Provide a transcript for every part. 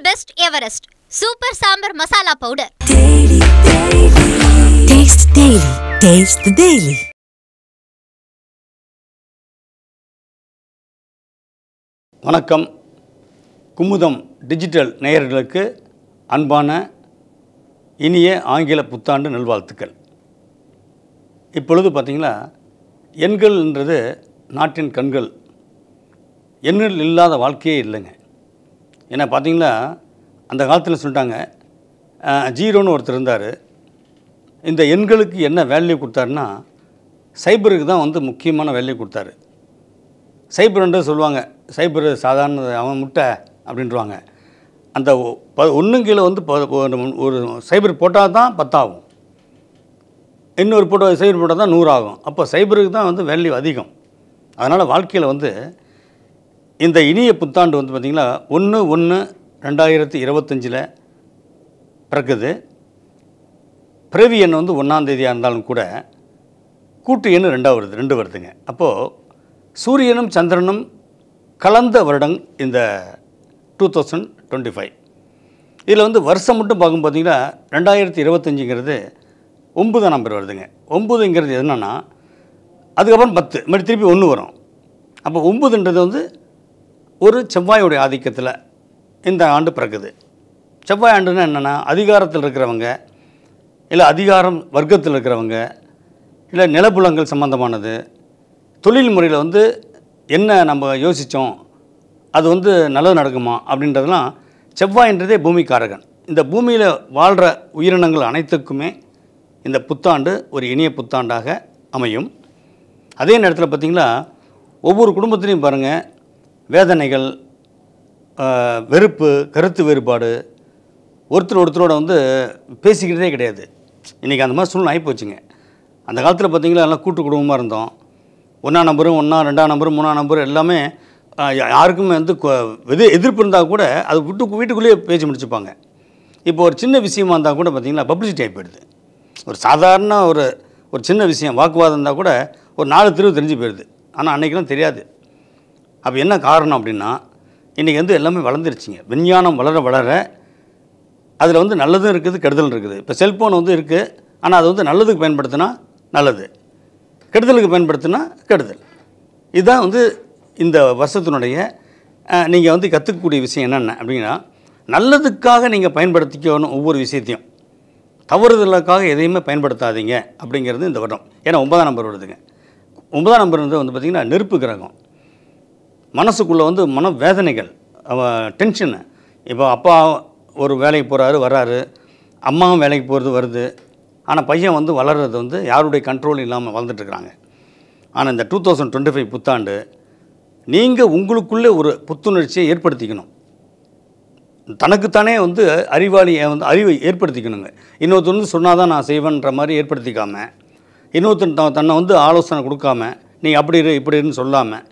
all best Everest super sambar masala powder taste daily taste வணக்கம் Kumudam digital நேயர்களுக்கு அன்பான இனிய ஆங்கில புத்தாண்டு நல்வாழ்த்துக்கள் இப்பொழுது பார்த்திங்கன்னா எண்கள்ன்றது நாட்டின் கண்கள் எண்ணில் இல்லாத வாழ்க்கையே இல்லைங்க ஏன்னா பார்த்தீங்கன்னா அந்த காலத்தில் சொல்லிட்டாங்க ஜீரோன்னு ஒருத்தர் இருந்தார் இந்த எண்களுக்கு என்ன வேல்யூ கொடுத்தாருன்னா சைபருக்கு தான் வந்து முக்கியமான வேல்யூ கொடுத்தாரு சைபருன்றது சொல்லுவாங்க சைபர் சாதாரண அவன் முட்டை அப்படின்றவாங்க அந்த ப ஒன்றும் கீழே வந்து ஒரு சைபர் போட்டால் தான் பத்தாகும் இன்னொரு போட்டோ சைபர் போட்டால் தான் நூறாகும் அப்போ சைபருக்கு தான் வந்து வேல்யூ அதிகம் அதனால் வாழ்க்கையில் வந்து இந்த இனிய புத்தாண்டு வந்து பார்த்திங்கன்னா ஒன்று ஒன்று ரெண்டாயிரத்தி இருபத்தஞ்சில் பிறகுது பிறவி எண் வந்து ஒன்றாந்தேதியாக இருந்தாலும் கூட கூட்டு எண் ரெண்டாக வருது ரெண்டு வருதுங்க அப்போது சூரியனும் சந்திரனும் கலந்த வருடம் இந்த டூ தௌசண்ட் டுவெண்ட்டி ஃபைவ் இதில் வந்து வருஷம் மட்டும் பார்க்கும் பார்த்திங்கன்னா ரெண்டாயிரத்தி இருபத்தஞ்சிங்கிறது ஒம்பதாம் நம்பர் வருதுங்க ஒம்பதுங்கிறது என்னென்னா அதுக்கப்புறம் பத்து மறுபடி திருப்பி ஒன்று வரும் அப்போ ஒம்பதுன்றது வந்து ஒரு செவ்வாயுடைய ஆதிக்கத்தில் இந்த ஆண்டு பிறகுது செவ்வாய் ஆண்டுன்னா என்னென்னா அதிகாரத்தில் இருக்கிறவங்க இல்லை அதிகாரம் வர்க்கத்தில் இருக்கிறவங்க இல்லை நிலப்புலங்கள் சம்மந்தமானது தொழில் முறையில் வந்து என்ன நம்ம யோசித்தோம் அது வந்து நல்லது நடக்குமா அப்படின்றதுலாம் செவ்வாயின்றதே பூமிக்காரகன் இந்த பூமியில் வாழ்கிற உயிரினங்கள் அனைத்துக்குமே இந்த புத்தாண்டு ஒரு இனிய புத்தாண்டாக அமையும் அதே நேரத்தில் பார்த்திங்கன்னா ஒவ்வொரு குடும்பத்துலேயும் பாருங்கள் வேதனைகள் வெறுப்பு கருத்து வேறுபாடு ஒருத்தர் ஒருத்தரோட வந்து பேசிக்கிட்டதே கிடையாது இன்றைக்கி அந்த மாதிரி சூழ்நிலை ஆகி போச்சுங்க அந்த காலத்தில் பார்த்திங்களா எல்லாம் கூட்டு குடும்பமாக இருந்தோம் ஒன்றா நம்பரும் ஒன்றா ரெண்டாம் நம்பரும் மூணாம் நம்பரும் எல்லாமே யாருக்குமே வந்து எது எதிர்ப்பு இருந்தால் கூட அது விட்டு வீட்டுக்குள்ளேயே பேச்சு முடிச்சுப்பாங்க இப்போ ஒரு சின்ன விஷயமா இருந்தால் கூட பார்த்திங்கன்னா பப்ளிசிட்டி ஆகி போயிடுது ஒரு சாதாரண ஒரு ஒரு சின்ன விஷயம் வாக்குவாதம் இருந்தால் கூட ஒரு நாலு தெருவு தெரிஞ்சு போயிடுது ஆனால் அன்றைக்கெலாம் தெரியாது அப்போ என்ன காரணம் அப்படின்னா இன்றைக்கி வந்து எல்லாமே வளர்ந்துருச்சுங்க விஞ்ஞானம் வளர வளர அதில் வந்து நல்லதும் இருக்குது கெடுதலும் இருக்குது இப்போ செல்ஃபோன் வந்து இருக்குது ஆனால் அது வந்து நல்லதுக்கு பயன்படுத்தினா நல்லது கெடுதலுக்கு பயன்படுத்தினா கெடுதல் இதுதான் வந்து இந்த வருஷத்தினுடைய நீங்கள் வந்து கற்றுக்கக்கூடிய விஷயம் என்னென்ன அப்படின்னா நல்லதுக்காக நீங்கள் பயன்படுத்திக்கணும் ஒவ்வொரு விஷயத்தையும் தவறுதலுக்காக எதையுமே பயன்படுத்தாதீங்க அப்படிங்கிறது இந்த வருடம் ஏன்னா ஒன்பதாம் நம்பர் வருதுங்க ஒன்பதாம் நம்பர் வந்து வந்து பார்த்திங்கன்னா நெருப்பு கிரகம் மனசுக்குள்ளே வந்து மன வேதனைகள் டென்ஷனு இப்போ அப்பா ஒரு வேலைக்கு போகிறாரு வராரு அம்மாவும் வேலைக்கு போகிறது வருது ஆனால் பையன் வந்து வளர்கிறது வந்து யாருடைய கண்ட்ரோல் இல்லாமல் வளர்ந்துட்டுருக்குறாங்க ஆனால் இந்த டூ தௌசண்ட் டுவெண்ட்டி ஃபைவ் புத்தாண்டு நீங்கள் உங்களுக்குள்ளே ஒரு புத்துணர்ச்சியை ஏற்படுத்திக்கணும் தனக்குத்தானே வந்து அறிவாளியை வந்து அறிவை ஏற்படுத்திக்கணுங்க இன்னொருத்தர் வந்து சொன்னால் தான் நான் செய்வேன்ற மாதிரி ஏற்படுத்திக்காமல் இன்னொருத்தன் தன்னை வந்து ஆலோசனை கொடுக்காம நீ அப்படி இரு இப்படி இருன்னு சொல்லாமல்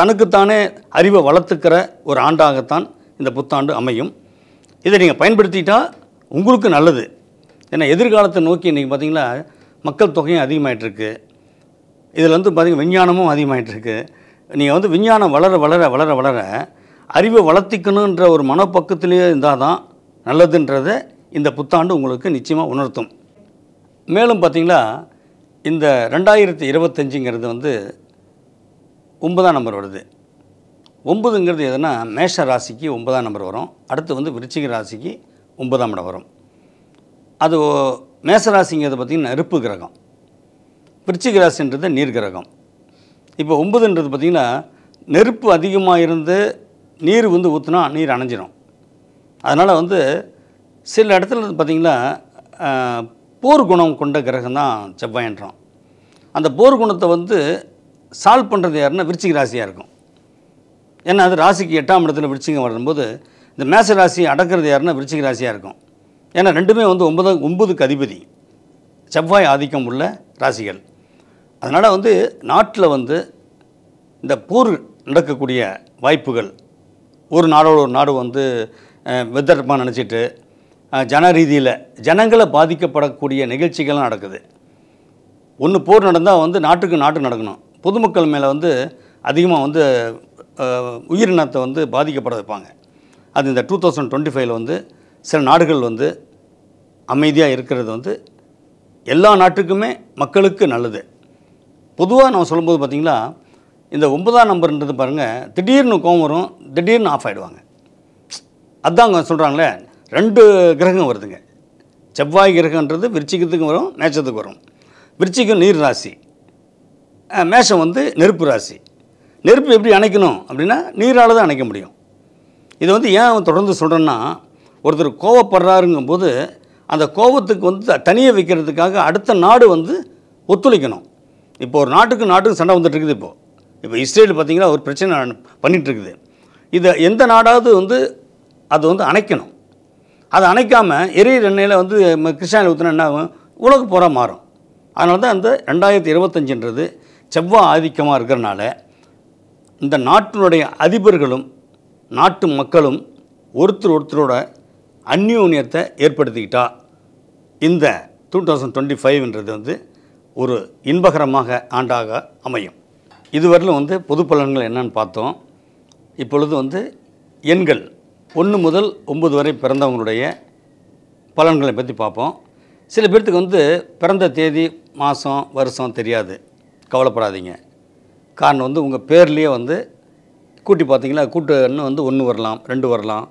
தனக்குத்தானே அறிவை வளர்த்துக்கிற ஒரு ஆண்டாகத்தான் இந்த புத்தாண்டு அமையும் இதை நீங்கள் பயன்படுத்திட்டால் உங்களுக்கு நல்லது ஏன்னா எதிர்காலத்தை நோக்கி இன்றைக்கி பார்த்திங்கன்னா மக்கள் தொகையும் அதிகமாகிட்டுருக்கு இதில் வந்து பார்த்திங்கன்னா விஞ்ஞானமும் அதிகமாகிட்டுருக்கு நீங்கள் வந்து விஞ்ஞானம் வளர வளர வளர வளர அறிவை வளர்த்திக்கணுன்ற ஒரு மனப்பக்கத்திலேயே இருந்தால் தான் நல்லதுன்றதை இந்த புத்தாண்டு உங்களுக்கு நிச்சயமாக உணர்த்தும் மேலும் பார்த்திங்கன்னா இந்த ரெண்டாயிரத்தி இருபத்தஞ்சிங்கிறது வந்து ஒன்பதாம் நம்பர் வருது ஒம்பதுங்கிறது எதுனா மேஷ ராசிக்கு ஒன்பதாம் நம்பர் வரும் அடுத்து வந்து விருச்சிக ராசிக்கு ஒன்பதாம் இடம் வரும் அது மேச ராசிங்கிறது பார்த்திங்கன்னா நெருப்பு கிரகம் விருச்சிக ராசின்றது நீர் கிரகம் இப்போ ஒம்பதுன்றது பார்த்திங்கன்னா நெருப்பு அதிகமாக இருந்து நீர் வந்து ஊற்றுனா நீர் அணைஞ்சிடும் அதனால் வந்து சில இடத்துல பார்த்திங்கன்னா போர் குணம் கொண்ட கிரகம் தான் செவ்வாயின்றோம் அந்த போர் குணத்தை வந்து சால்வ் பண்ணுறது யாருன்னா விருச்சிக ராசியாக இருக்கும் ஏன்னா அது ராசிக்கு எட்டாம் இடத்துல விருச்சிகம் வரும்போது இந்த மேச ராசி அடக்கிறது யாருன்னா விருச்சிக ராசியாக இருக்கும் ஏன்னா ரெண்டுமே வந்து ஒன்பது ஒன்பதுக்கு அதிபதி செவ்வாய் ஆதிக்கம் உள்ள ராசிகள் அதனால் வந்து நாட்டில் வந்து இந்த போர் நடக்கக்கூடிய வாய்ப்புகள் ஒரு நாடோட ஒரு நாடு வந்து வெத்தரமாக நினச்சிட்டு ஜன ரீதியில் ஜனங்களை பாதிக்கப்படக்கூடிய நிகழ்ச்சிகள்லாம் நடக்குது ஒன்று போர் நடந்தால் வந்து நாட்டுக்கு நாட்டு நடக்கணும் பொதுமக்கள் மேலே வந்து அதிகமாக வந்து உயிரினத்தை வந்து பாதிக்கப்பட வைப்பாங்க அது இந்த டூ தௌசண்ட் டுவெண்ட்டி ஃபைவ்ல வந்து சில நாடுகள் வந்து அமைதியாக இருக்கிறது வந்து எல்லா நாட்டுக்குமே மக்களுக்கு நல்லது பொதுவாக நம்ம சொல்லும்போது பார்த்திங்களா இந்த ஒன்பதாம் நம்பர்ன்றது பாருங்கள் திடீர்னு கோவம் வரும் திடீர்னு ஆஃப் ஆகிடுவாங்க அவங்க சொல்கிறாங்களே ரெண்டு கிரகம் வருதுங்க செவ்வாய் கிரகன்றது விருச்சிகத்துக்கும் வரும் மேச்சத்துக்கு வரும் விருச்சிக்கும் நீர் ராசி மேஷம் வந்து நெருப்பு ராசி நெருப்பு எப்படி அணைக்கணும் அப்படின்னா நீரால் தான் அணைக்க முடியும் இதை வந்து ஏன் தொடர்ந்து சொல்கிறேன்னா ஒருத்தர் கோவப்படுறாருங்கும் போது அந்த கோபத்துக்கு வந்து தனியை வைக்கிறதுக்காக அடுத்த நாடு வந்து ஒத்துழைக்கணும் இப்போ ஒரு நாட்டுக்கு நாட்டுக்கு சண்டை வந்துட்டுருக்குது இப்போது இப்போ இஸ்ரேல் பார்த்திங்கன்னா ஒரு பிரச்சனை பண்ணிகிட்ருக்குது இதை எந்த நாடாவது வந்து அது வந்து அணைக்கணும் அதை அணைக்காமல் எரிய எண்ணெயில் வந்து கிருஷ்ணாயில் ஊற்றினா என்ன ஆகும் உலக மாறும் அதனால தான் அந்த ரெண்டாயிரத்தி இருபத்தஞ்சுன்றது செவ்வாய் ஆதிக்கமாக இருக்கிறனால இந்த நாட்டினுடைய அதிபர்களும் நாட்டு மக்களும் ஒருத்தர் ஒருத்தரோட அந்யூன்யத்தை ஏற்படுத்திக்கிட்டா இந்த டூ தௌசண்ட் டுவெண்ட்டி ஃபைவ்ன்றது வந்து ஒரு இன்பகரமாக ஆண்டாக அமையும் இதுவரையிலும் வந்து பொது பலன்கள் என்னன்னு பார்த்தோம் இப்பொழுது வந்து எண்கள் ஒன்று முதல் ஒம்பது வரை பிறந்தவங்களுடைய பலன்களை பற்றி பார்ப்போம் சில பேர்த்துக்கு வந்து பிறந்த தேதி மாதம் வருஷம் தெரியாது கவலைப்படாதீங்க காரணம் வந்து உங்கள் பேர்லேயே வந்து கூட்டி பார்த்தீங்கன்னா கூட்டுன்னு வந்து ஒன்று வரலாம் ரெண்டு வரலாம்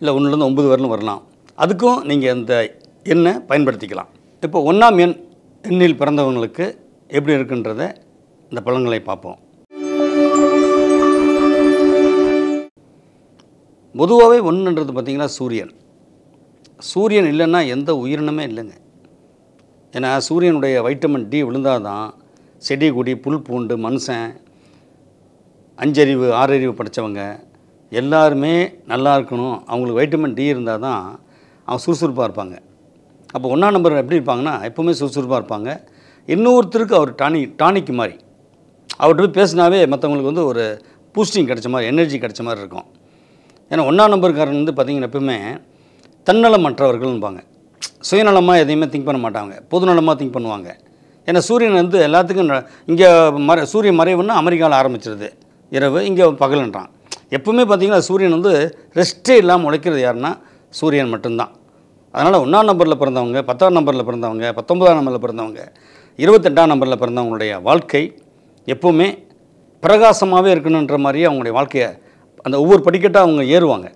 இல்லை ஒன்றுலேருந்து ஒம்பது வரலும் வரலாம் அதுக்கும் நீங்கள் அந்த எண்ணை பயன்படுத்திக்கலாம் இப்போ ஒன்றாம் எண் எண்ணில் பிறந்தவங்களுக்கு எப்படி இருக்குன்றத இந்த பலன்களை பார்ப்போம் பொதுவாகவே ஒன்றுன்றது பார்த்திங்கன்னா சூரியன் சூரியன் இல்லைன்னா எந்த உயிரினமே இல்லைங்க ஏன்னா சூரியனுடைய வைட்டமின் டி விழுந்தால் தான் செடி கொடி புல் பூண்டு மனுஷன் அஞ்சறிவு ஆறறிவு படித்தவங்க எல்லாருமே நல்லா இருக்கணும் அவங்களுக்கு வைட்டமின் டி இருந்தால் தான் அவங்க சுறுசுறுப்பாக இருப்பாங்க அப்போ ஒன்றா நம்பர் எப்படி இருப்பாங்கன்னா எப்போவுமே சுறுசுறுப்பாக இருப்பாங்க இன்னொருத்தருக்கு அவர் டானி டானிக்கு மாதிரி அவர்கிட்ட போய் பேசினாவே மற்றவங்களுக்கு வந்து ஒரு பூஸ்டிங் கிடைச்ச மாதிரி எனர்ஜி கிடைச்ச மாதிரி இருக்கும் ஏன்னா ஒன்றா நம்பருக்காரன் வந்து பார்த்திங்கன்னா எப்பவுமே தன்னலமற்றவர்கள்பாங்க சுயநலமாக எதையுமே திங்க் பண்ண மாட்டாங்க பொதுநலமாக திங்க் பண்ணுவாங்க ஏன்னா சூரியன் வந்து எல்லாத்துக்கும் இங்கே மற சூரிய மறைவுன்னா அமெரிக்காவில் ஆரம்பிச்சிருது இரவு இங்கே பகலுன்றான் எப்பவுமே பார்த்திங்கன்னா சூரியன் வந்து ரெஸ்ட்டே இல்லாமல் உழைக்கிறது யாருன்னா சூரியன் மட்டும்தான் அதனால் ஒன்றாம் நம்பரில் பிறந்தவங்க பத்தாம் நம்பரில் பிறந்தவங்க பத்தொன்பதாம் நம்பரில் பிறந்தவங்க இருபத்தெட்டாம் நம்பரில் பிறந்தவங்களுடைய வாழ்க்கை எப்போவுமே பிரகாசமாகவே இருக்கணுன்ற மாதிரியே அவங்களுடைய வாழ்க்கையை அந்த ஒவ்வொரு படிக்கட்டாக அவங்க ஏறுவாங்க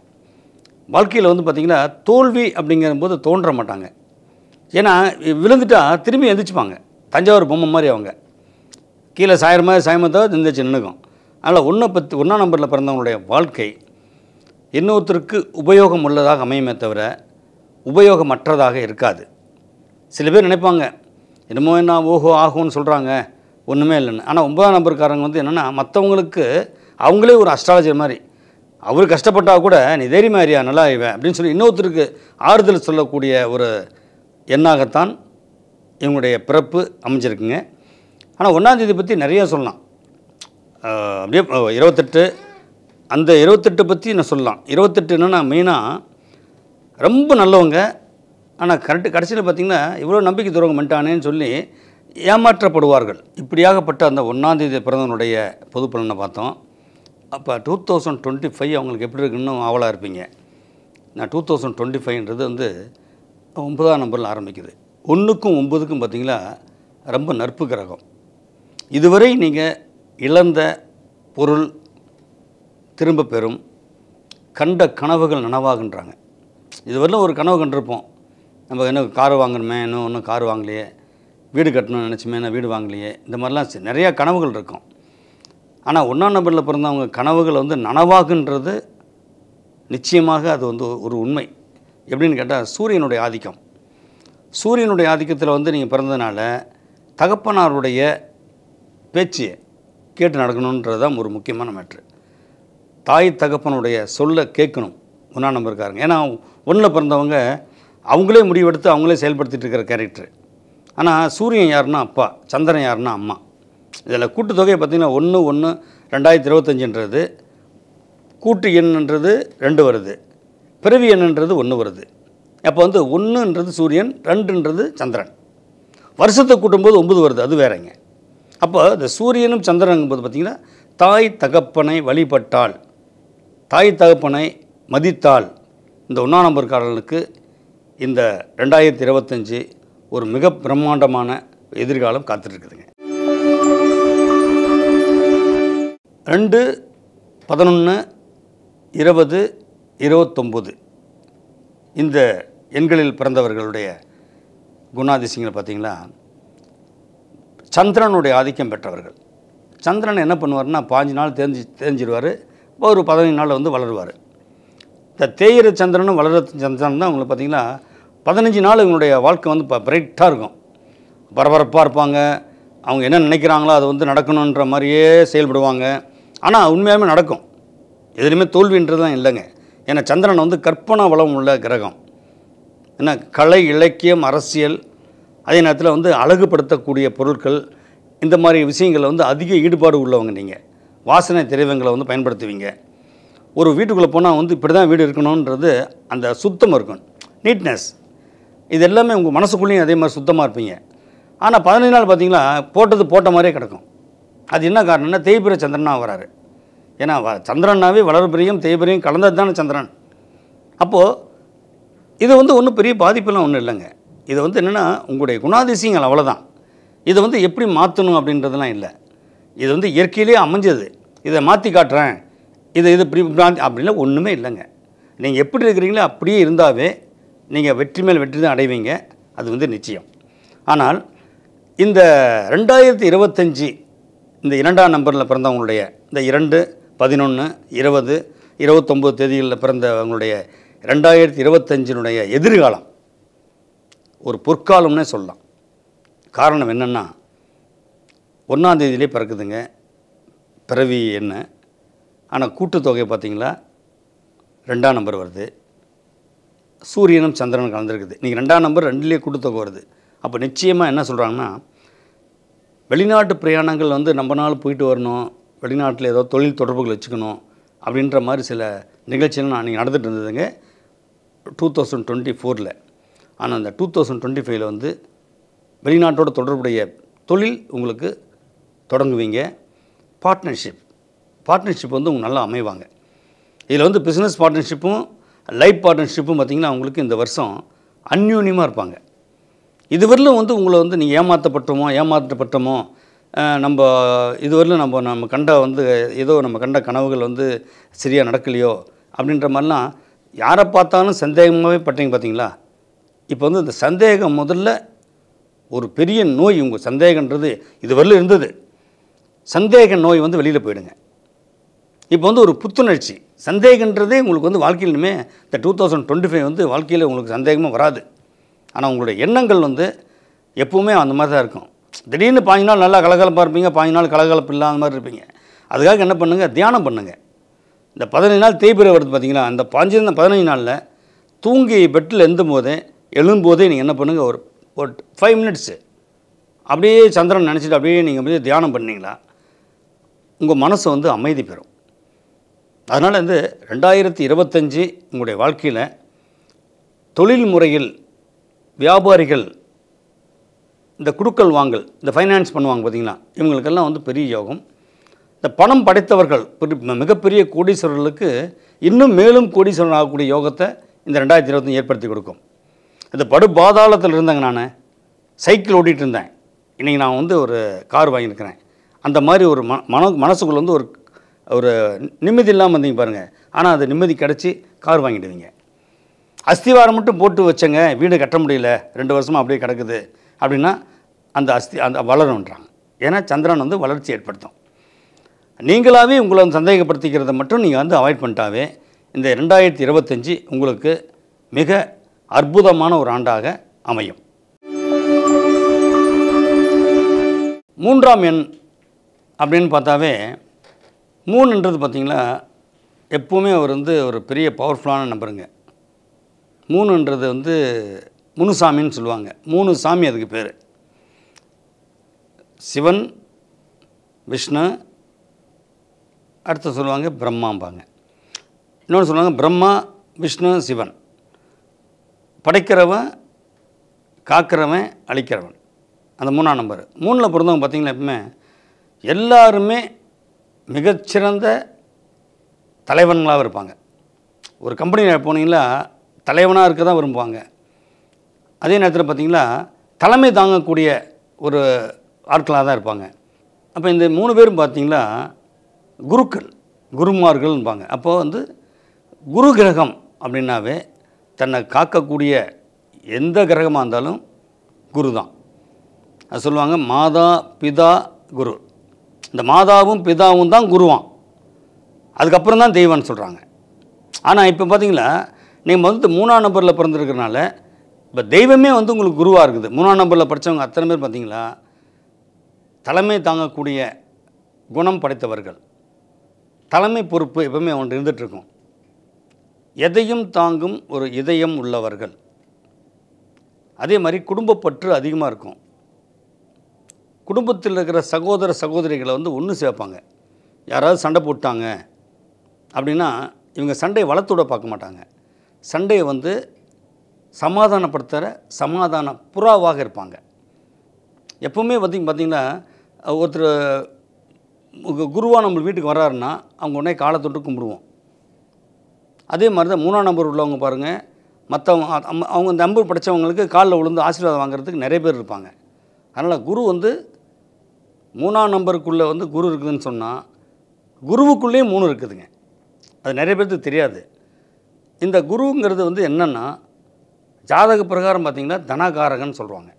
வாழ்க்கையில் வந்து பார்த்திங்கன்னா தோல்வி அப்படிங்கிற போது தோன்ற மாட்டாங்க ஏன்னா விழுந்துட்டால் திரும்பி எந்திரிச்சுப்பாங்க தஞ்சாவூர் பொம்மை மாதிரி அவங்க கீழே சாயிற மாதிரி சாயமத்தோ நின்றுச்சு நின்றுக்கும் அதனால் ஒன்றை பத்து ஒன்றாம் நம்பரில் பிறந்தவங்களுடைய வாழ்க்கை இன்னொருத்தருக்கு உபயோகம் உள்ளதாக அமையுமே தவிர உபயோகமற்றதாக இருக்காது சில பேர் நினைப்பாங்க என்னமோ என்ன ஓஹோ ஆகும்னு சொல்கிறாங்க ஒன்றுமே இல்லைன்னு ஆனால் ஒன்பதாம் நம்பருக்காரங்க வந்து என்னென்னா மற்றவங்களுக்கு அவங்களே ஒரு அஸ்ட்ராலஜர் மாதிரி அவர் கஷ்டப்பட்டால் கூட நீ தைரியமாரியா நல்லா ஆயிவேன் அப்படின்னு சொல்லி இன்னொருத்தருக்கு ஆறுதல் சொல்லக்கூடிய ஒரு எண்ணாகத்தான் இவங்களுடைய பிறப்பு அமைஞ்சிருக்குங்க ஆனால் ஒன்றாந்தேதி பற்றி நிறையா சொல்லலாம் அப்படியே இருபத்தெட்டு அந்த இருபத்தெட்டு பற்றி நான் சொல்லலாம் இருபத்தெட்டு என்னென்னா மெயினாக ரொம்ப நல்லவங்க ஆனால் கரெக்டு கடைசியில் பார்த்திங்கன்னா இவ்வளோ நம்பிக்கை துறவங்க பண்ணிட்டானேன்னு சொல்லி ஏமாற்றப்படுவார்கள் இப்படியாகப்பட்ட அந்த ஒன்றாந்தேதி பிறந்தவனுடைய பொது பலனை பார்த்தோம் அப்போ டூ தௌசண்ட் டுவெண்ட்டி ஃபைவ் அவங்களுக்கு எப்படி இருக்குன்னு ஆவலாக இருப்பீங்க நான் டூ தௌசண்ட் டுவெண்ட்டி ஃபைவ்ன்றது வந்து ஒன்பதாம் நம்பரில் ஆரம்பிக்குது ஒன்றுக்கும் ஒம்பதுக்கும் பார்த்திங்கன்னா ரொம்ப நற்பு கிரகம் இதுவரை நீங்கள் இழந்த பொருள் திரும்ப பெறும் கண்ட கனவுகள் நனவாகின்றாங்க இதுவரையிலும் ஒரு கனவு கண்டிருப்போம் நம்ம என்ன கார் வாங்கணுமே இன்னும் இன்னும் கார் வாங்கலையே வீடு கட்டணும்னு நினச்சோமே நான் வீடு வாங்கலையே இந்த மாதிரிலாம் நிறையா கனவுகள் இருக்கும் ஆனால் ஒன்றாம் நம்பரில் பிறந்தவங்க கனவுகளை வந்து நனவாகுன்றது நிச்சயமாக அது வந்து ஒரு உண்மை எப்படின்னு கேட்டால் சூரியனுடைய ஆதிக்கம் சூரியனுடைய ஆதிக்கத்தில் வந்து நீங்கள் பிறந்ததுனால தகப்பனாருடைய பேச்சு கேட்டு நடக்கணுன்றது தான் ஒரு முக்கியமான மேட்ரு தாய் தகப்பனுடைய சொல்லை கேட்கணும் ஒன்றா நம்பர் இருக்காருங்க ஏன்னா ஒன்றில் பிறந்தவங்க அவங்களே முடிவெடுத்து அவங்களே செயல்படுத்திகிட்டு இருக்கிற கேரக்டர் ஆனால் சூரியன் யாருன்னா அப்பா சந்திரன் யாருன்னா அம்மா இதில் கூட்டுத்தொகையை பார்த்திங்கன்னா ஒன்று ஒன்று ரெண்டாயிரத்தி இருபத்தஞ்சுன்றது கூட்டு எண்ணுன்றது ரெண்டு வருது பிறவி எண்ணுன்றது ஒன்று வருது அப்போ வந்து ஒன்றுன்றது சூரியன் ரெண்டுன்றது சந்திரன் வருஷத்தை கூட்டும்போது ஒம்பது வருது அது வேறங்க அப்போ இந்த சூரியனும் சந்திரனுங்கும் போது பார்த்திங்கன்னா தாய் தகப்பனை வழிபட்டால் தாய் தகப்பனை மதித்தால் இந்த ஒன்றா காலனுக்கு இந்த ரெண்டாயிரத்தி இருபத்தஞ்சி ஒரு மிக பிரம்மாண்டமான எதிர்காலம் காத்துட்ருக்குதுங்க ரெண்டு பதினொன்று இருபது இருபத்தொம்பது இந்த எண்களில் பிறந்தவர்களுடைய குணாதிசயங்களை பார்த்திங்களா சந்திரனுடைய ஆதிக்கம் பெற்றவர்கள் சந்திரன் என்ன பண்ணுவார்னா பாஞ்சு நாள் தெரிஞ்சு தெரிஞ்சிடுவார் ஒரு பதினைஞ்சு நாளில் வந்து வளருவார் இந்த தேயிற சந்திரனும் வளர சந்திரன் தான் அவங்களுக்கு பார்த்திங்கன்னா பதினஞ்சு நாள் இவங்களுடைய வாழ்க்கை வந்து இப்போ பிரைட்டாக இருக்கும் பரபரப்பாக இருப்பாங்க அவங்க என்ன நினைக்கிறாங்களோ அது வந்து நடக்கணுன்ற மாதிரியே செயல்படுவாங்க ஆனால் உண்மையாகவே நடக்கும் எதுலேயுமே தான் இல்லைங்க ஏன்னா சந்திரன் வந்து கற்பனா வளம் உள்ள கிரகம் என்ன கலை இலக்கியம் அரசியல் அதே நேரத்தில் வந்து அழகுபடுத்தக்கூடிய பொருட்கள் இந்த மாதிரி விஷயங்களில் வந்து அதிக ஈடுபாடு உள்ளவங்க நீங்கள் வாசனை திரவியங்களை வந்து பயன்படுத்துவீங்க ஒரு வீட்டுக்குள்ளே போனால் வந்து இப்படி தான் வீடு இருக்கணுன்றது அந்த சுத்தம் இருக்கும் நீட்னஸ் இது எல்லாமே உங்கள் மனசுக்குள்ளேயும் அதே மாதிரி சுத்தமாக இருப்பீங்க ஆனால் பதினஞ்சு நாள் பார்த்திங்களா போட்டது போட்ட மாதிரியே கிடக்கும் அது என்ன காரணம்னா தேய்பிர சந்திரனாக வராரு ஏன்னா சந்திரனாவே வளர்பிரியும் தேய்பிரியும் கலந்தது தானே சந்திரன் அப்போது இது வந்து ஒன்றும் பெரிய பாதிப்பெல்லாம் ஒன்றும் இல்லைங்க இது வந்து என்னென்னா உங்களுடைய குணாதிசயங்கள் அவ்வளோதான் இதை வந்து எப்படி மாற்றணும் அப்படின்றதுலாம் இல்லை இது வந்து இயற்கையிலே அமைஞ்சது இதை மாற்றி காட்டுறேன் இது இது இப்படி அப்படின்னா ஒன்றுமே இல்லைங்க நீங்கள் எப்படி இருக்கிறீங்களோ அப்படியே இருந்தாவே நீங்கள் வெற்றி மேல் வெற்றி தான் அடைவீங்க அது வந்து நிச்சயம் ஆனால் இந்த ரெண்டாயிரத்தி இருபத்தஞ்சி இந்த இரண்டாம் நம்பரில் பிறந்தவங்களுடைய இந்த இரண்டு பதினொன்று இருபது இருபத்தொம்பது தேதிகளில் பிறந்தவங்களுடைய ரெண்டாயிரத்தி இருபத்தஞ்சினுடைய எதிர்காலம் ஒரு பொற்காலம்னே சொல்லலாம் காரணம் என்னென்னா ஒன்றாந்தேதியிலே பிறக்குதுங்க பிறவி என்ன ஆனால் கூட்டுத்தொகை பார்த்திங்களா ரெண்டாம் நம்பர் வருது சூரியனும் சந்திரனும் கலந்துருக்குது இன்றைக்கி ரெண்டாம் நம்பர் ரெண்டுலேயே கூட்டுத்தொகை வருது அப்போ நிச்சயமாக என்ன சொல்கிறாங்கன்னா வெளிநாட்டு பிரயாணங்கள் வந்து நம்ம நாள் போயிட்டு வரணும் வெளிநாட்டில் ஏதோ தொழில் தொடர்புகள் வச்சுக்கணும் அப்படின்ற மாதிரி சில நிகழ்ச்சிகள் நான் நீங்கள் நடந்துகிட்டு இருந்ததுங்க டூ தௌசண்ட் டுவெண்ட்டி ஃபோரில் ஆனால் அந்த டூ தௌசண்ட் டுவெண்ட்டி ஃபைவ்ல வந்து வெளிநாட்டோட தொடர்புடைய தொழில் உங்களுக்கு தொடங்குவீங்க பார்ட்னர்ஷிப் பார்ட்னர்ஷிப் வந்து உங்களுக்கு நல்லா அமைவாங்க இதில் வந்து பிஸ்னஸ் பார்ட்னர்ஷிப்பும் லைஃப் பார்ட்னர்ஷிப்பும் பார்த்திங்கன்னா அவங்களுக்கு இந்த வருஷம் அந்யூன்யமாக இருப்பாங்க இதுவரையிலும் வந்து உங்களை வந்து நீங்கள் ஏமாற்றப்பட்டோமோ ஏமாற்றப்பட்டோமோ நம்ம இதுவரையிலும் நம்ம நம்ம கண்ட வந்து ஏதோ நம்ம கண்ட கனவுகள் வந்து சரியாக நடக்கலையோ அப்படின்ற மாதிரிலாம் யாரை பார்த்தாலும் சந்தேகமாகவே பட்டீங்க பார்த்தீங்களா இப்போ வந்து இந்த சந்தேகம் முதல்ல ஒரு பெரிய நோய் உங்கள் சந்தேகன்றது இதுவரையிலும் இருந்தது சந்தேக நோய் வந்து வெளியில் போயிடுங்க இப்போ வந்து ஒரு புத்துணர்ச்சி சந்தேகன்றதே உங்களுக்கு வந்து வாழ்க்கையிலுமே இந்த டூ தௌசண்ட் டுவெண்ட்டி ஃபைவ் வந்து வாழ்க்கையில் உங்களுக்கு சந்தேகமாக வராது ஆனால் உங்களுடைய எண்ணங்கள் வந்து எப்போவுமே அந்த மாதிரி தான் இருக்கும் திடீர்னு பாஞ்சு நாள் நல்லா கலகலப்பாக இருப்பீங்க பாஞ்சு நாள் கலகலப்பு இல்லாத மாதிரி இருப்பீங்க அதுக்காக என்ன பண்ணுங்கள் தியானம் பண்ணுங்கள் இந்த பதினஞ்சு நாள் தேய்பிரை வருது பார்த்தீங்களா அந்த பாஞ்சு இந்த பதினஞ்சு நாளில் தூங்கி பெட்டில் எழுந்தும் போதே எழும்போதே நீங்கள் என்ன பண்ணுங்கள் ஒரு ஒரு ஃபைவ் மினிட்ஸு அப்படியே சந்திரன் நினச்சிட்டு அப்படியே நீங்கள் அப்படியே தியானம் பண்ணிங்களா உங்கள் மனசு வந்து அமைதி பெறும் அதனால் வந்து ரெண்டாயிரத்தி இருபத்தஞ்சி உங்களுடைய வாழ்க்கையில் தொழில் முறையில் வியாபாரிகள் இந்த குடுக்கல் வாங்கல் இந்த ஃபைனான்ஸ் பண்ணுவாங்க பார்த்திங்களா இவங்களுக்கெல்லாம் வந்து பெரிய யோகம் இந்த பணம் படைத்தவர்கள் மிகப்பெரிய கோடீஸ்வரர்களுக்கு இன்னும் மேலும் கோடீஸ்வரன் ஆகக்கூடிய யோகத்தை இந்த ரெண்டாயிரத்தி இருபத்தி ஏற்படுத்தி கொடுக்கும் இந்த படு பாதாளத்தில் இருந்தேங்க நான் சைக்கிள் ஓட்டிகிட்டு இருந்தேன் இன்றைக்கி நான் வந்து ஒரு கார் வாங்கியிருக்கிறேன் அந்த மாதிரி ஒரு மன மனசுக்குள்ளே வந்து ஒரு ஒரு நிம்மதி இல்லாமல் வந்தீங்க பாருங்கள் ஆனால் அது நிம்மதி கிடச்சி கார் வாங்கிடுவீங்க அஸ்திவாரம் மட்டும் போட்டு வச்சங்க வீடு கட்ட முடியல ரெண்டு வருஷமாக அப்படியே கிடக்குது அப்படின்னா அந்த அஸ்தி அந்த வளரும்ன்றாங்க ஏன்னா சந்திரன் வந்து வளர்ச்சி ஏற்படுத்தும் நீங்களாகவே உங்களை சந்தேகப்படுத்திக்கிறத மட்டும் நீங்கள் வந்து அவாய்ட் பண்ணிட்டாவே இந்த ரெண்டாயிரத்தி இருபத்தஞ்சி உங்களுக்கு மிக அற்புதமான ஒரு ஆண்டாக அமையும் மூன்றாம் எண் அப்படின்னு பார்த்தாவே மூணுன்றது பார்த்திங்கன்னா எப்போவுமே அவர் வந்து ஒரு பெரிய பவர்ஃபுல்லான நம்பருங்க மூணுன்றது வந்து முனுசாமின்னு சொல்லுவாங்க மூணு சாமி அதுக்கு பேர் சிவன் விஷ்ணு அடுத்து சொல்லுவாங்க பிரம்மாம்பாங்க இன்னொன்று சொல்லுவாங்க பிரம்மா விஷ்ணு சிவன் படைக்கிறவன் காக்கிறவன் அழிக்கிறவன் அந்த மூணாம் நம்பர் மூணில் பிறந்தவங்க பார்த்திங்களா எப்பவுமே எல்லாருமே மிகச்சிறந்த தலைவன்களாக இருப்பாங்க ஒரு கம்பெனியில் போனீங்களா தலைவனாக இருக்க தான் விரும்புவாங்க அதே நேரத்தில் பார்த்திங்கன்னா தலைமை தாங்கக்கூடிய ஒரு ஆட்களாக தான் இருப்பாங்க அப்போ இந்த மூணு பேரும் பார்த்திங்கன்னா குருக்கள் குருமார்கள்பாங்க அப்போது வந்து குரு கிரகம் அப்படின்னாவே தன்னை காக்கக்கூடிய எந்த கிரகமாக இருந்தாலும் குரு தான் அது சொல்லுவாங்க மாதா பிதா குரு இந்த மாதாவும் பிதாவும் தான் குருவான் அதுக்கப்புறம் தான் தெய்வம்னு சொல்கிறாங்க ஆனால் இப்போ பார்த்தீங்களா நீங்கள் வந்து மூணாம் நம்பரில் பிறந்திருக்கிறனால இப்போ தெய்வமே வந்து உங்களுக்கு குருவாக இருக்குது மூணாம் நம்பரில் படித்தவங்க அத்தனை பேர் பார்த்தீங்களா தலைமை தாங்கக்கூடிய குணம் படைத்தவர்கள் தலைமை பொறுப்பு எப்பவுமே ஒன்று இருந்துகிட்ருக்கும் எதையும் தாங்கும் ஒரு இதயம் உள்ளவர்கள் அதே மாதிரி குடும்பப்பற்று அதிகமாக இருக்கும் குடும்பத்தில் இருக்கிற சகோதர சகோதரிகளை வந்து ஒன்று சேர்ப்பாங்க யாராவது சண்டை போட்டாங்க அப்படின்னா இவங்க சண்டையை வளர்த்துவிட பார்க்க மாட்டாங்க சண்டையை வந்து சமாதானப்படுத்துகிற சமாதான புறாவாக இருப்பாங்க எப்போவுமே வந்து பார்த்திங்கன்னா ஒருத்தர் குருவாக நம்ம வீட்டுக்கு வர்றாருன்னா அவங்க உடனே காலத்தொட்டு கும்பிடுவோம் அதே மாதிரி தான் மூணாம் நம்பர் உள்ளவங்க பாருங்கள் மற்றவங்க அவங்க அந்த நம்பர் படித்தவங்களுக்கு காலில் விழுந்து ஆசீர்வாதம் வாங்குறதுக்கு நிறைய பேர் இருப்பாங்க அதனால் குரு வந்து மூணாம் நம்பருக்குள்ளே வந்து குரு இருக்குதுன்னு சொன்னால் குருவுக்குள்ளேயே மூணு இருக்குதுங்க அது நிறைய பேர்த்துக்கு தெரியாது இந்த குருங்கிறது வந்து என்னென்னா ஜாதக பிரகாரம் பார்த்திங்கன்னா தனகாரகன்னு சொல்லுவாங்க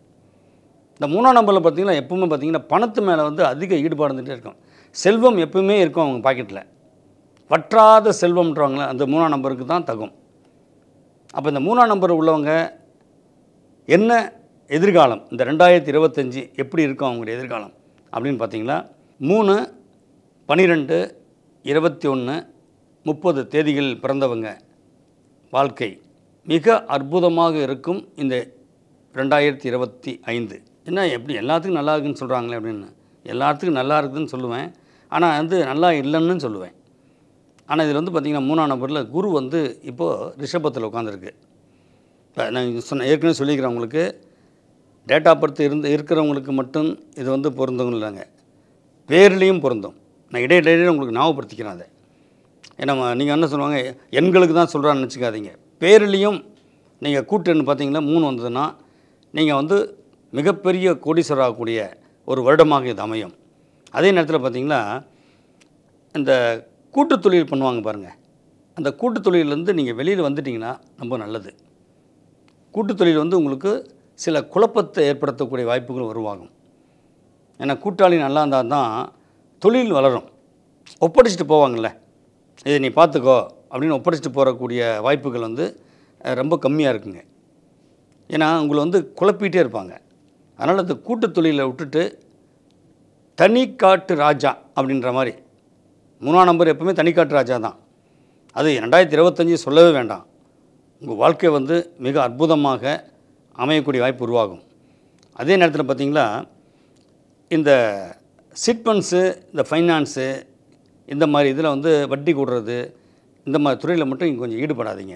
இந்த மூணாம் நம்பரில் பார்த்திங்கன்னா எப்பவுமே பார்த்திங்கன்னா பணத்து மேலே வந்து அதிக ஈடுபாடு இருக்கும் செல்வம் எப்பவுமே இருக்கும் அவங்க பாக்கெட்டில் வற்றாத செல்வம்ன்றவங்களே அந்த மூணாம் நம்பருக்கு தான் தகும் அப்போ இந்த மூணாம் நம்பர் உள்ளவங்க என்ன எதிர்காலம் இந்த ரெண்டாயிரத்தி இருபத்தஞ்சி எப்படி இருக்கும் அவங்களுடைய எதிர்காலம் அப்படின்னு பார்த்தீங்களா மூணு பனிரெண்டு இருபத்தி ஒன்று முப்பது தேதிகளில் பிறந்தவங்க வாழ்க்கை மிக அற்புதமாக இருக்கும் இந்த ரெண்டாயிரத்தி இருபத்தி ஐந்து என்ன எப்படி எல்லாத்துக்கும் நல்லா இருக்குன்னு சொல்கிறாங்களே அப்படின்னு எல்லாத்துக்கும் நல்லா இருக்குதுன்னு சொல்லுவேன் ஆனால் வந்து நல்லா இல்லைன்னு சொல்லுவேன் ஆனால் இதில் வந்து பார்த்திங்கன்னா மூணாம் நம்பரில் குரு வந்து இப்போது ரிஷபத்தில் உட்காந்துருக்கு இப்போ நான் சொன்ன ஏற்கனவே சொல்லியிருக்கிறவங்களுக்கு டேட் ஆஃப் பர்த் இருந்து இருக்கிறவங்களுக்கு மட்டும் இது வந்து பொருந்தும் இல்லைங்க பேர்லேயும் பொருந்தும் நான் இடையிடையே உங்களுக்கு ஞாபகப்படுத்திக்கிறேன் அதை ஏன்னா நீங்கள் என்ன சொல்லுவாங்க எண்களுக்கு தான் சொல்கிறான்னு நினச்சிக்காதீங்க பேர்லேயும் நீங்கள் கூட்டுன்னு பார்த்தீங்கன்னா மூணு வந்ததுன்னா நீங்கள் வந்து மிகப்பெரிய கோடீஸ்வராகக்கூடிய ஆகக்கூடிய ஒரு வருடமாக இது அமையும் அதே நேரத்தில் பார்த்திங்கன்னா இந்த கூட்டு தொழில் பண்ணுவாங்க பாருங்கள் அந்த கூட்டு தொழிலேருந்து நீங்கள் வெளியில் வந்துட்டிங்கன்னா ரொம்ப நல்லது கூட்டு தொழில் வந்து உங்களுக்கு சில குழப்பத்தை ஏற்படுத்தக்கூடிய வாய்ப்புகள் உருவாகும் ஏன்னா கூட்டாளி நல்லா இருந்தால் தான் தொழில் வளரும் ஒப்படைச்சிட்டு போவாங்கள்ல இதை நீ பார்த்துக்கோ அப்படின்னு ஒப்படைச்சிட்டு போகக்கூடிய வாய்ப்புகள் வந்து ரொம்ப கம்மியாக இருக்குங்க ஏன்னா உங்களை வந்து குழப்பிகிட்டே இருப்பாங்க அதனால் அந்த கூட்டு தொழிலை விட்டுட்டு தனிக்காட்டு ராஜா அப்படின்ற மாதிரி மூணாம் நம்பர் எப்பவுமே தனிக்காட்டு ராஜா தான் அது ரெண்டாயிரத்தி இருபத்தஞ்சி சொல்லவே வேண்டாம் உங்கள் வாழ்க்கை வந்து மிக அற்புதமாக அமையக்கூடிய வாய்ப்பு உருவாகும் அதே நேரத்தில் பார்த்திங்களா இந்த சிட்பன்ஸு இந்த ஃபைனான்ஸு இந்த மாதிரி இதில் வந்து வட்டி கூடுறது இந்த மாதிரி துறையில் மட்டும் இங்கே கொஞ்சம் ஈடுபடாதீங்க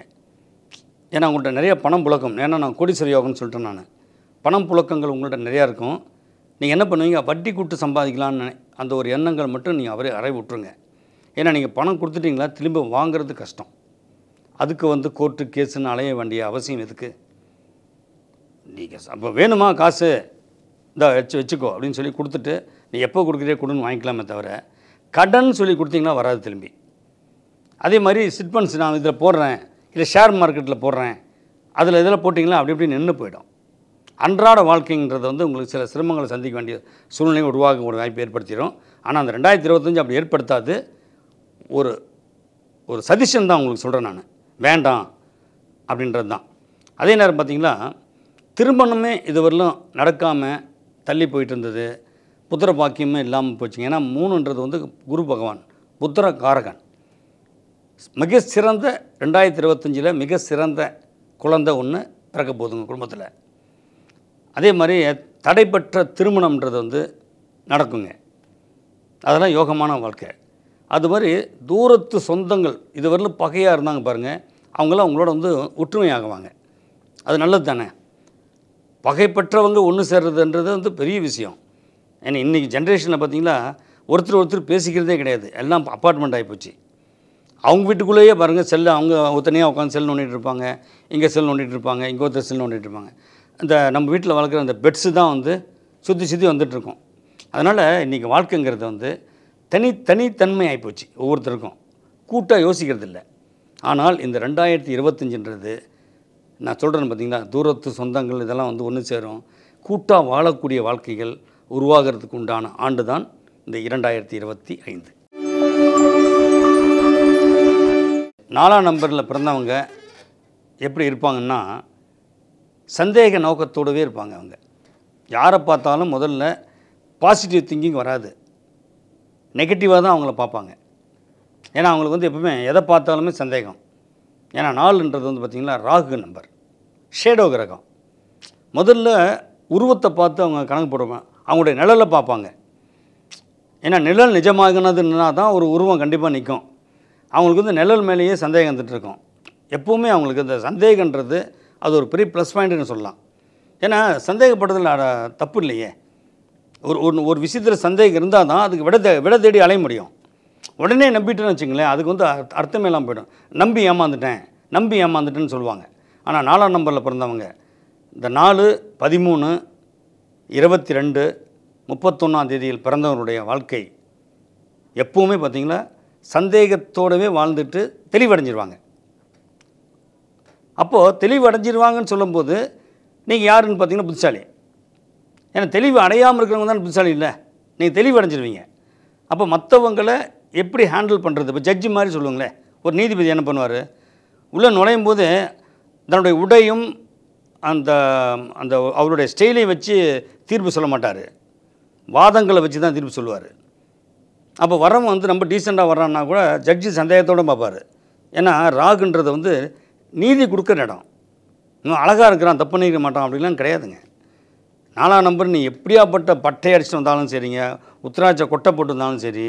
ஏன்னா உங்கள்கிட்ட நிறைய பணம் புழக்கம் ஏன்னா நான் கோடீஸ்வர யோகம்னு சொல்லிட்டேன் நான் பணம் புழக்கங்கள் உங்கள்கிட்ட நிறையா இருக்கும் நீங்கள் என்ன பண்ணுவீங்க வட்டி கூட்டு சம்பாதிக்கலான்னு அந்த ஒரு எண்ணங்கள் மட்டும் நீங்கள் அவரே அறை விட்டுருங்க ஏன்னா நீங்கள் பணம் கொடுத்துட்டிங்களா திரும்ப வாங்குறது கஷ்டம் அதுக்கு வந்து கோர்ட்டு கேஸுன்னு அலைய வேண்டிய அவசியம் எதுக்கு நீங்கள் அப்போ வேணுமா காசு இந்த வச்சு வச்சுக்கோ அப்படின்னு சொல்லி கொடுத்துட்டு நீ எப்போ கொடுக்குறியே கொடுன்னு வாங்கிக்கலாமே தவிர கடன் சொல்லி கொடுத்தீங்கன்னா வராது திரும்பி அதே மாதிரி சிட்பன்ஸ் நான் இதில் போடுறேன் இல்லை ஷேர் மார்க்கெட்டில் போடுறேன் அதில் இதில் போட்டிங்களா அப்படி இப்படி நின்று போயிடும் அன்றாட வாழ்க்கைங்கிறது வந்து உங்களுக்கு சில சிரமங்களை சந்திக்க வேண்டிய சூழ்நிலையை உருவாக ஒரு வாய்ப்பு ஏற்படுத்திடும் ஆனால் அந்த ரெண்டாயிரத்தி இருபத்தஞ்சி அப்படி ஏற்படுத்தாது ஒரு ஒரு சஜஷன் தான் உங்களுக்கு சொல்கிறேன் நான் வேண்டாம் அப்படின்றது தான் அதே நேரம் பார்த்திங்கன்னா திருமணமே இதுவரையிலும் நடக்காமல் தள்ளி போயிட்டு இருந்தது புத்திர பாக்கியமே இல்லாமல் போச்சுங்க ஏன்னா மூணுன்றது வந்து குரு பகவான் புத்திர காரகன் மிக சிறந்த ரெண்டாயிரத்தி இருபத்தஞ்சில் மிக சிறந்த குழந்தை ஒன்று பிறக்க போகுதுங்க குடும்பத்தில் அதே மாதிரி தடைப்பற்ற திருமணம்ன்றது வந்து நடக்குங்க அதெல்லாம் யோகமான வாழ்க்கை அது மாதிரி தூரத்து சொந்தங்கள் இதுவரையிலும் பகையாக இருந்தாங்க பாருங்கள் அவங்களாம் அவங்களோட வந்து ஒற்றுமையாகுவாங்க அது நல்லது தானே பகைப்பற்றவங்க ஒன்று சேர்றதுன்றது வந்து பெரிய விஷயம் ஏன்னா இன்றைக்கி ஜென்ரேஷனில் பார்த்தீங்கன்னா ஒருத்தர் ஒருத்தர் பேசிக்கிறதே கிடையாது எல்லாம் அப்பார்ட்மெண்ட் ஆகிப்போச்சு அவங்க வீட்டுக்குள்ளேயே பாருங்கள் செல்லு அவங்க தனியாக உட்காந்து செல் நோண்டிகிட்டு இருப்பாங்க இங்கே செல் நோண்டிகிட்டு இருப்பாங்க இங்கே ஒருத்தர் செல் நோண்டிகிட்டு இருப்பாங்க இந்த நம்ம வீட்டில் வளர்க்குற அந்த பெட்ஸு தான் வந்து சுற்றி சுற்றி வந்துட்டுருக்கோம் அதனால் இன்றைக்கி வாழ்க்கைங்கிறது வந்து தனி தனித்தன்மை ஆகிப்போச்சு ஒவ்வொருத்தருக்கும் கூட்டாக யோசிக்கிறது இல்லை ஆனால் இந்த ரெண்டாயிரத்தி இருபத்தஞ்சுன்றது நான் சொல்கிறேன் பார்த்திங்களா தூரத்து சொந்தங்கள் இதெல்லாம் வந்து ஒன்று சேரும் கூட்டாக வாழக்கூடிய வாழ்க்கைகள் உருவாகிறதுக்கு உண்டான ஆண்டு தான் இந்த இரண்டாயிரத்தி இருபத்தி ஐந்து நாலாம் நம்பரில் பிறந்தவங்க எப்படி இருப்பாங்கன்னா சந்தேக நோக்கத்தோடவே இருப்பாங்க அவங்க யாரை பார்த்தாலும் முதல்ல பாசிட்டிவ் திங்கிங் வராது நெகட்டிவாக தான் அவங்கள பார்ப்பாங்க ஏன்னா அவங்களுக்கு வந்து எப்பவுமே எதை பார்த்தாலுமே சந்தேகம் ஏன்னா நாள்ன்றது வந்து பார்த்திங்கன்னா ராகு நம்பர் ஷேடோ கிரகம் முதல்ல உருவத்தை பார்த்து அவங்க கணக்கு போடுவாங்க அவங்களுடைய நிழலை பார்ப்பாங்க ஏன்னா நிழல் நிஜமாகினதுன்னா தான் ஒரு உருவம் கண்டிப்பாக நிற்கும் அவங்களுக்கு வந்து நிழல் மேலேயே சந்தேகம் வந்துட்டுருக்கும் எப்போவுமே அவங்களுக்கு இந்த சந்தேகன்றது அது ஒரு பெரிய ப்ளஸ் பாயிண்ட்னு சொல்லலாம் ஏன்னா சந்தேகப்படுறதுல தப்பு இல்லையே ஒரு ஒரு ஒரு விஷயத்தில் சந்தேகம் இருந்தால் தான் அதுக்கு விட தே விட தேடி அலைய முடியும் உடனே நம்பிட்டேன்னு வச்சுங்களேன் அதுக்கு வந்து அர்த்தமே இல்லாமல் போயிடும் நம்பி ஏமாந்துட்டேன் நம்பி ஏமாந்துட்டேன்னு சொல்லுவாங்க ஆனால் நாலாம் நம்பரில் பிறந்தவங்க இந்த நாலு பதிமூணு இருபத்தி ரெண்டு முப்பத்தொன்னாம் தேதியில் பிறந்தவருடைய வாழ்க்கை எப்போவுமே பார்த்திங்கன்னா சந்தேகத்தோடவே வாழ்ந்துட்டு தெளிவடைஞ்சிருவாங்க அப்போது தெளிவு அடைஞ்சிருவாங்கன்னு சொல்லும்போது நீங்கள் யாருன்னு பார்த்தீங்கன்னா புத்திசாலி ஏன்னா தெளிவு அடையாமல் இருக்கிறவங்க தான் புத்திசாலி இல்லை நீங்கள் தெளிவு அடைஞ்சிருவீங்க அப்போ மற்றவங்களை எப்படி ஹேண்டில் பண்ணுறது இப்போ ஜட்ஜி மாதிரி சொல்லுங்களேன் ஒரு நீதிபதி என்ன பண்ணுவார் உள்ளே நுழையும் போது தன்னுடைய உடையும் அந்த அந்த அவருடைய ஸ்டைலையும் வச்சு தீர்ப்பு சொல்ல மாட்டார் வாதங்களை வச்சு தான் தீர்ப்பு சொல்லுவார் அப்போ வரவன் வந்து ரொம்ப டீசெண்டாக வர்றான்னா கூட ஜட்ஜி சந்தேகத்தோடு பார்ப்பார் ஏன்னா ராகுன்றது வந்து நீதி கொடுக்குற இடம் இன்னும் அழகாக இருக்கிறான் தப்பு நினைக்க மாட்டான் அப்படிலாம் கிடையாதுங்க நாலாம் நம்பர் நீ எப்படியாப்பட்ட பட்டை அடிச்சுட்டு வந்தாலும் சரிங்க உத்தராட்ச கொட்டை போட்டு வந்தாலும் சரி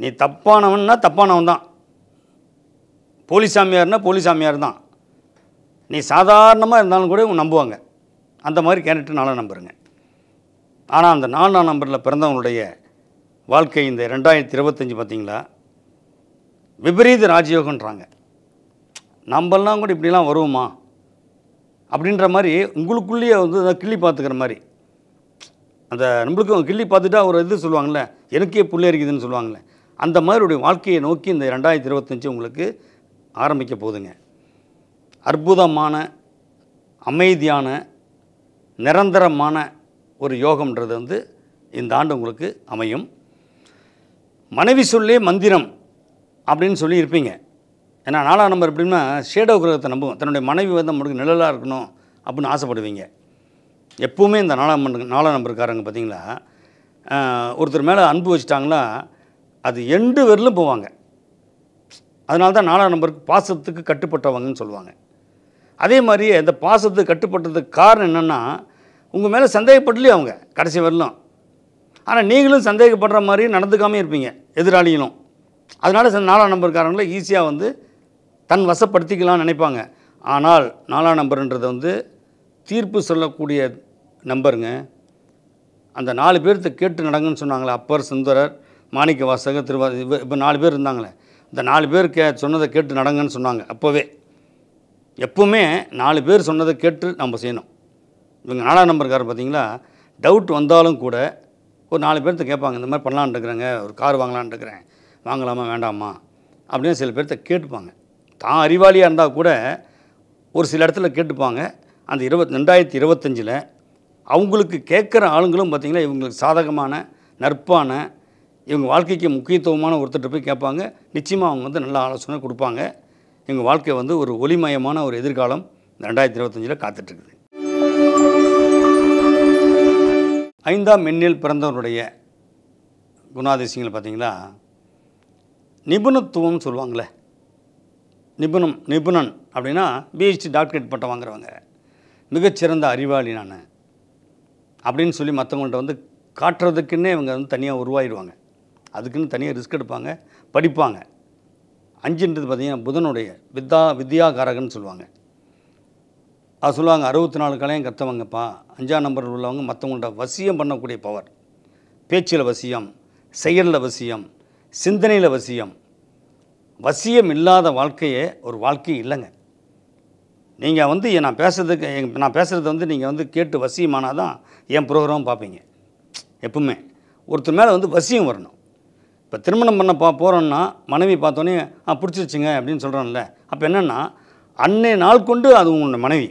நீ தப்பானவன்னா தப்பானவன் தான் போலி சாமியார்னா போலி சாமியார் தான் நீ சாதாரணமாக இருந்தாலும் கூட நம்புவாங்க அந்த மாதிரி கேரக்டர் நாலாம் நம்பருங்க ஆனால் அந்த நாலாம் நம்பரில் பிறந்தவனுடைய வாழ்க்கை இந்த ரெண்டாயிரத்தி இருபத்தஞ்சி பார்த்திங்களா விபரீத ராஜயோகன்றாங்க நம்மளாம் கூட இப்படிலாம் வருவோமா அப்படின்ற மாதிரி உங்களுக்குள்ளேயே வந்து கிள்ளி பார்த்துக்கிற மாதிரி அந்த நம்மளுக்கும் கிள்ளி பார்த்துட்டா ஒரு இது சொல்லுவாங்கள்ல எனக்கே பிள்ளை இருக்குதுன்னு சொல்லுவாங்களே அந்த உடைய வாழ்க்கையை நோக்கி இந்த ரெண்டாயிரத்தி இருபத்தஞ்சி உங்களுக்கு ஆரம்பிக்க போகுதுங்க அற்புதமான அமைதியான நிரந்தரமான ஒரு யோகம்ன்றது வந்து இந்த ஆண்டு உங்களுக்கு அமையும் மனைவி சொல்லே மந்திரம் அப்படின்னு சொல்லி இருப்பீங்க ஏன்னா நாலாம் நம்பர் எப்படின்னா ஷேடோ கிரகத்தை நம்புவோம் தன்னுடைய மனைவி வந்து நம்மளுக்கு நிழலாக இருக்கணும் அப்படின்னு ஆசைப்படுவீங்க எப்போவுமே இந்த நாலாம் நாலாம் நம்பருக்காரங்க பார்த்திங்களா ஒருத்தர் மேலே அன்பு வச்சுட்டாங்களா அது எண்டு வரலும் போவாங்க அதனால தான் நாலாம் நம்பருக்கு பாசத்துக்கு கட்டுப்பட்டவங்கன்னு சொல்லுவாங்க அதே மாதிரி அந்த பாசத்துக்கு கட்டுப்பட்டதுக்கு காரணம் என்னென்னா உங்கள் மேலே சந்தேகப்படலையே அவங்க கடைசி வரலும் ஆனால் நீங்களும் சந்தேகப்படுற மாதிரி நடந்துக்காமே இருப்பீங்க எதிராளிகளும் அதனால் நாலாம் நம்பருக்காரங்களும் ஈஸியாக வந்து தன் வசப்படுத்திக்கலாம்னு நினைப்பாங்க ஆனால் நாலாம் நம்பருன்றது வந்து தீர்ப்பு சொல்லக்கூடிய நம்பருங்க அந்த நாலு பேர்த்த கேட்டு நடங்கன்னு சொன்னாங்களே அப்பர் சுந்தரர் மாணிக்க வாசகர் திருவா இப்போ இப்போ நாலு பேர் இருந்தாங்களே இந்த நாலு பேர் கே சொன்னதை கேட்டு நடங்கன்னு சொன்னாங்க அப்போவே எப்போவுமே நாலு பேர் சொன்னதை கேட்டு நம்ம செய்யணும் இவங்க நாலாம் நம்பருக்காரர் பார்த்தீங்களா டவுட் வந்தாலும் கூட ஒரு நாலு பேர்த்த கேட்பாங்க இந்த மாதிரி பண்ணலான்ட்டுருக்குறேங்க ஒரு கார் வாங்கலான்ட்டுருக்குறேன் வாங்கலாமா வேண்டாமா அப்படின்னு சில பேர்த்த கேட்டுப்பாங்க தான் அறிவாளியாக இருந்தால் கூட ஒரு சில இடத்துல கேட்டுப்பாங்க அந்த இருபத் ரெண்டாயிரத்தி இருபத்தஞ்சில் அவங்களுக்கு கேட்குற ஆளுங்களும் பார்த்திங்கன்னா இவங்களுக்கு சாதகமான நட்பான இவங்க வாழ்க்கைக்கு முக்கியத்துவமான ஒருத்தர்கிட்ட போய் கேட்பாங்க நிச்சயமாக அவங்க வந்து நல்ல ஆலோசனை கொடுப்பாங்க எங்கள் வாழ்க்கை வந்து ஒரு ஒளிமயமான ஒரு எதிர்காலம் ரெண்டாயிரத்தி இருபத்தஞ்சில் காத்துட்ருக்குது ஐந்தாம் மென்னில் பிறந்தவருடைய குணாதிசயங்கள் பார்த்திங்கன்னா நிபுணத்துவம்னு சொல்லுவாங்களே நிபுணம் நிபுணன் அப்படின்னா பிஹெச்டி டாக்டரேட் பட்டம் வாங்குறவங்க மிகச்சிறந்த அறிவாளி நான் அப்படின்னு சொல்லி மற்றவங்கள்ட்ட வந்து காட்டுறதுக்குன்னே இவங்க வந்து தனியாக உருவாயிடுவாங்க அதுக்குன்னு தனியாக ரிஸ்க் எடுப்பாங்க படிப்பாங்க அஞ்சுன்றது பார்த்திங்கன்னா புதனுடைய வித்தா வித்யாகாரகன்னு சொல்லுவாங்க அது சொல்லுவாங்க அறுபத்தி நாலு கலையும் கற்றுவாங்கப்பா அஞ்சாம் நம்பரில் உள்ளவங்க மற்றவங்கள்ட்ட வசியம் பண்ணக்கூடிய பவர் பேச்சில் வசியம் செயலில் வசியம் சிந்தனையில் வசியம் வசியம் இல்லாத வாழ்க்கையே ஒரு வாழ்க்கை இல்லைங்க நீங்கள் வந்து நான் பேசுகிறதுக்கு நான் பேசுகிறத வந்து நீங்கள் வந்து கேட்டு வசியமானால் தான் என் ப்ரோக்ராம் பார்ப்பீங்க எப்பவுமே ஒருத்தர் மேலே வந்து வசியம் வரணும் இப்போ திருமணம் பண்ண பா போகிறோன்னா மனைவி பார்த்தோன்னே ஆ பிடிச்சிருச்சுங்க அப்படின்னு சொல்கிறோம்ல அப்போ என்னென்னா அன்னை நாள் கொண்டு அது உங்களோட மனைவி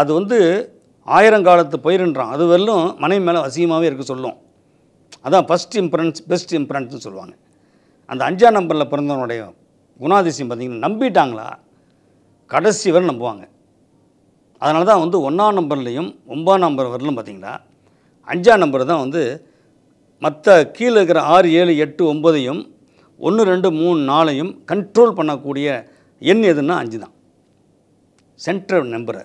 அது வந்து ஆயிரங்காலத்து பயிருன்றான் அது வரலும் மனைவி மேலே வசியமாகவே இருக்க சொல்லும் அதான் ஃபஸ்ட் இம்ப்ரன்ஸ் பெஸ்ட் இம்ப்ரன்ஸ்னு சொல்லுவாங்க அந்த அஞ்சாம் நம்பரில் பிறந்தவனுடைய குணாதிசயம் பார்த்திங்கன்னா நம்பிட்டாங்களா கடைசி வரை நம்புவாங்க அதனால தான் வந்து ஒன்றாம் நம்பர்லேயும் ஒன்பதாம் நம்பர் வரலும் பார்த்திங்கன்னா அஞ்சாம் நம்பர் தான் வந்து மற்ற கீழே இருக்கிற ஆறு ஏழு எட்டு ஒம்பதையும் ஒன்று ரெண்டு மூணு நாளையும் கண்ட்ரோல் பண்ணக்கூடிய எண் எதுன்னா அஞ்சு தான் சென்ட்ரல் நம்பரை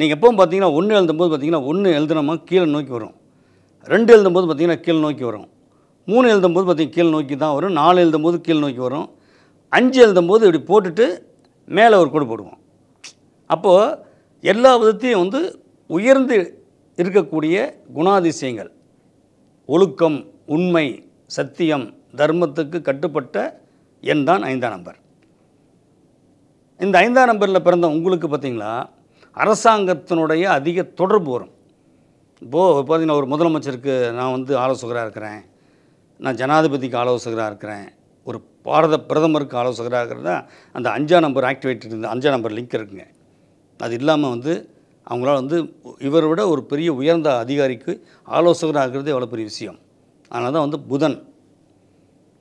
நீங்கள் எப்பவும் பார்த்தீங்கன்னா ஒன்று எழுதும்போது பார்த்தீங்கன்னா ஒன்று எழுதுனோமா கீழே நோக்கி வரும் ரெண்டு எழுதும்போது பார்த்தீங்கன்னா கீழே நோக்கி வரும் மூணு எழுதும்போது பார்த்திங்க கீழ் நோக்கி தான் வரும் நாலு எழுதும்போது கீழ் நோக்கி வரும் அஞ்சு எழுதும்போது இப்படி போட்டுட்டு மேலே ஒரு கொடு போடுவோம் அப்போது எல்லா விதத்தையும் வந்து உயர்ந்து இருக்கக்கூடிய குணாதிசயங்கள் ஒழுக்கம் உண்மை சத்தியம் தர்மத்துக்கு கட்டுப்பட்ட எண் தான் ஐந்தாம் நம்பர் இந்த ஐந்தாம் நம்பரில் பிறந்த உங்களுக்கு பார்த்திங்களா அரசாங்கத்தினுடைய அதிக தொடர்பு வரும் இப்போது பார்த்திங்கன்னா ஒரு முதலமைச்சருக்கு நான் வந்து ஆலோசகராக இருக்கிறேன் நான் ஜனாதிபதிக்கு ஆலோசகராக இருக்கிறேன் ஒரு பாரத பிரதமருக்கு ஆலோசகராக இருக்கிறதா அந்த அஞ்சா நம்பர் ஆக்டிவேட்டட் இருந்த அஞ்சா நம்பர் லிங்க் இருக்குங்க அது இல்லாமல் வந்து அவங்களால வந்து இவரை விட ஒரு பெரிய உயர்ந்த அதிகாரிக்கு ஆலோசகராக இருக்கிறது எவ்வளோ பெரிய விஷயம் அதனால் தான் வந்து புதன்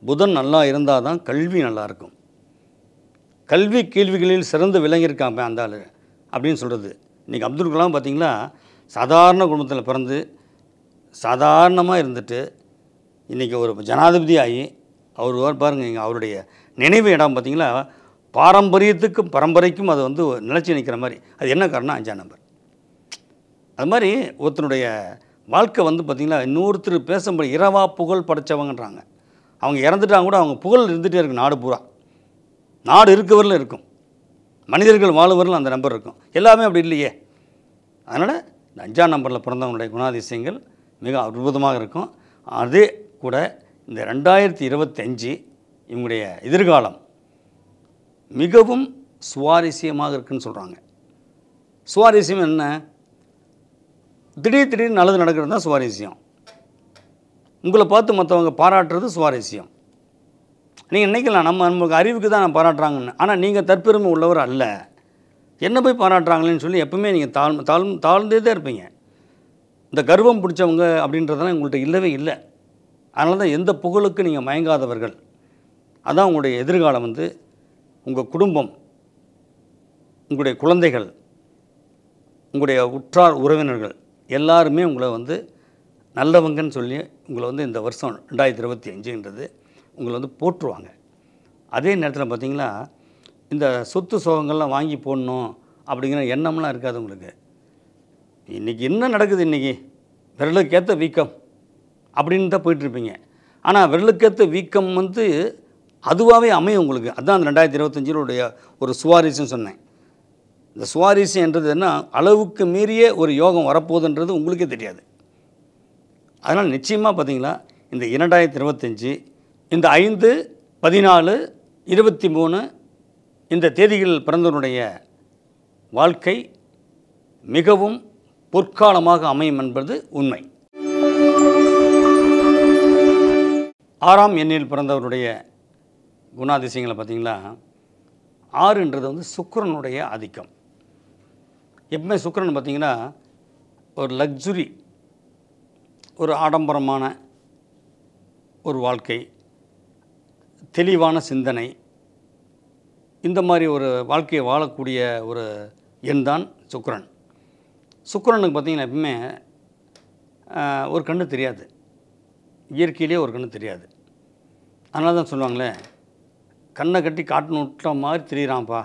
புதன் நல்லா இருந்தால் தான் கல்வி நல்லாயிருக்கும் கல்வி கேள்விகளில் சிறந்து விளங்கியிருக்காம அந்த ஆள் அப்படின்னு சொல்கிறது இன்றைக்கி அப்துல் கலாம் பார்த்திங்கன்னா சாதாரண குடும்பத்தில் பிறந்து சாதாரணமாக இருந்துட்டு இன்றைக்கி ஒரு ஜனாதிபதி ஆகி அவர் பாருங்கள் இங்கே அவருடைய நினைவு இடம் பார்த்திங்களா பாரம்பரியத்துக்கும் பரம்பரைக்கும் அதை வந்து நிலச்சி நிற்கிற மாதிரி அது என்ன காரணம் அஞ்சாம் நம்பர் அது மாதிரி ஒருத்தனுடைய வாழ்க்கை வந்து பார்த்திங்கன்னா இன்னொருத்தர் பேசும்போது இரவா புகழ் படைத்தவங்கன்றாங்க அவங்க இறந்துட்டாங்க கூட அவங்க புகழ் இருந்துகிட்டே இருக்கும் நாடு பூரா நாடு இருக்கவரில் இருக்கும் மனிதர்கள் வாழ்வரில் அந்த நம்பர் இருக்கும் எல்லாமே அப்படி இல்லையே அதனால் இந்த அஞ்சாம் நம்பரில் பிறந்தவங்களுடைய குணாதிசயங்கள் மிக அற்புதமாக இருக்கும் அதே கூட இந்த ரெண்டாயிரத்தி இருபத்தஞ்சு இவங்களுடைய எதிர்காலம் மிகவும் சுவாரஸ்யமாக இருக்குன்னு சொல்கிறாங்க சுவாரஸ்யம் என்ன திடீர் திடீர்னு நல்லது நடக்கிறது தான் சுவாரஸ்யம் உங்களை பார்த்து மற்றவங்க பாராட்டுறது சுவாரஸ்யம் நீங்கள் நினைக்கலாம் நம்ம நமக்கு அறிவுக்கு தான் பாராட்டுறாங்கன்னு ஆனால் நீங்கள் தற்பெருமை உள்ளவர் அல்ல என்ன போய் பாராட்டுறாங்களேன்னு சொல்லி எப்பவுமே நீங்கள் தாழ் தாழ் தாழ்ந்தே தான் இருப்பீங்க இந்த கர்வம் பிடிச்சவங்க அப்படின்றதெல்லாம் உங்கள்கிட்ட இல்லவே இல்லை அதனால தான் எந்த புகழுக்கு நீங்கள் மயங்காதவர்கள் அதான் உங்களுடைய எதிர்காலம் வந்து உங்கள் குடும்பம் உங்களுடைய குழந்தைகள் உங்களுடைய உற்றார் உறவினர்கள் எல்லாருமே உங்களை வந்து நல்லவங்கன்னு சொல்லி உங்களை வந்து இந்த வருஷம் ரெண்டாயிரத்தி இருபத்தி அஞ்சுன்றது உங்களை வந்து போற்றுவாங்க அதே நேரத்தில் பார்த்திங்கன்னா இந்த சொத்து சோகங்கள்லாம் வாங்கி போடணும் அப்படிங்கிற எண்ணம்லாம் இருக்காது உங்களுக்கு இன்றைக்கி என்ன நடக்குது இன்றைக்கி விரலுக்கேற்ற வீக்கம் அப்படின்னு தான் போயிட்டுருப்பீங்க ஆனால் விரலுக்கேற்ற வீக்கம் வந்து அதுவாகவே அமையும் உங்களுக்கு அதுதான் அந்த ரெண்டாயிரத்தி இருபத்தஞ்சிலுடைய ஒரு சுவாரஸ்யம் சொன்னேன் இந்த சுவாரஸ்யம் என்றது என்ன அளவுக்கு மீறிய ஒரு யோகம் வரப்போகுதுன்றது உங்களுக்கே தெரியாது அதனால் நிச்சயமாக பார்த்தீங்களா இந்த இரண்டாயிரத்தி இருபத்தஞ்சி இந்த ஐந்து பதினாலு இருபத்தி மூணு இந்த தேதிகளில் பிறந்தவனுடைய வாழ்க்கை மிகவும் பொற்காலமாக அமையும் என்பது உண்மை ஆறாம் எண்ணில் பிறந்தவருடைய குணாதிசயங்களை பார்த்தீங்களா ஆறுன்றது வந்து சுக்கரனுடைய ஆதிக்கம் எப்பவுமே சுக்கரன் பார்த்திங்கன்னா ஒரு லக்ஸுரி ஒரு ஆடம்பரமான ஒரு வாழ்க்கை தெளிவான சிந்தனை இந்த மாதிரி ஒரு வாழ்க்கையை வாழக்கூடிய ஒரு எண் தான் சுக்கரன் சுக்கரனுக்கு பார்த்திங்கன்னா எப்பவுமே ஒரு கண்ணு தெரியாது இயற்கையிலே ஒரு கண்ணு தெரியாது அதனால தான் சொல்லுவாங்களே கண்ணை கட்டி காட்டு விட்ட மாதிரி தெரியிறான்ப்பா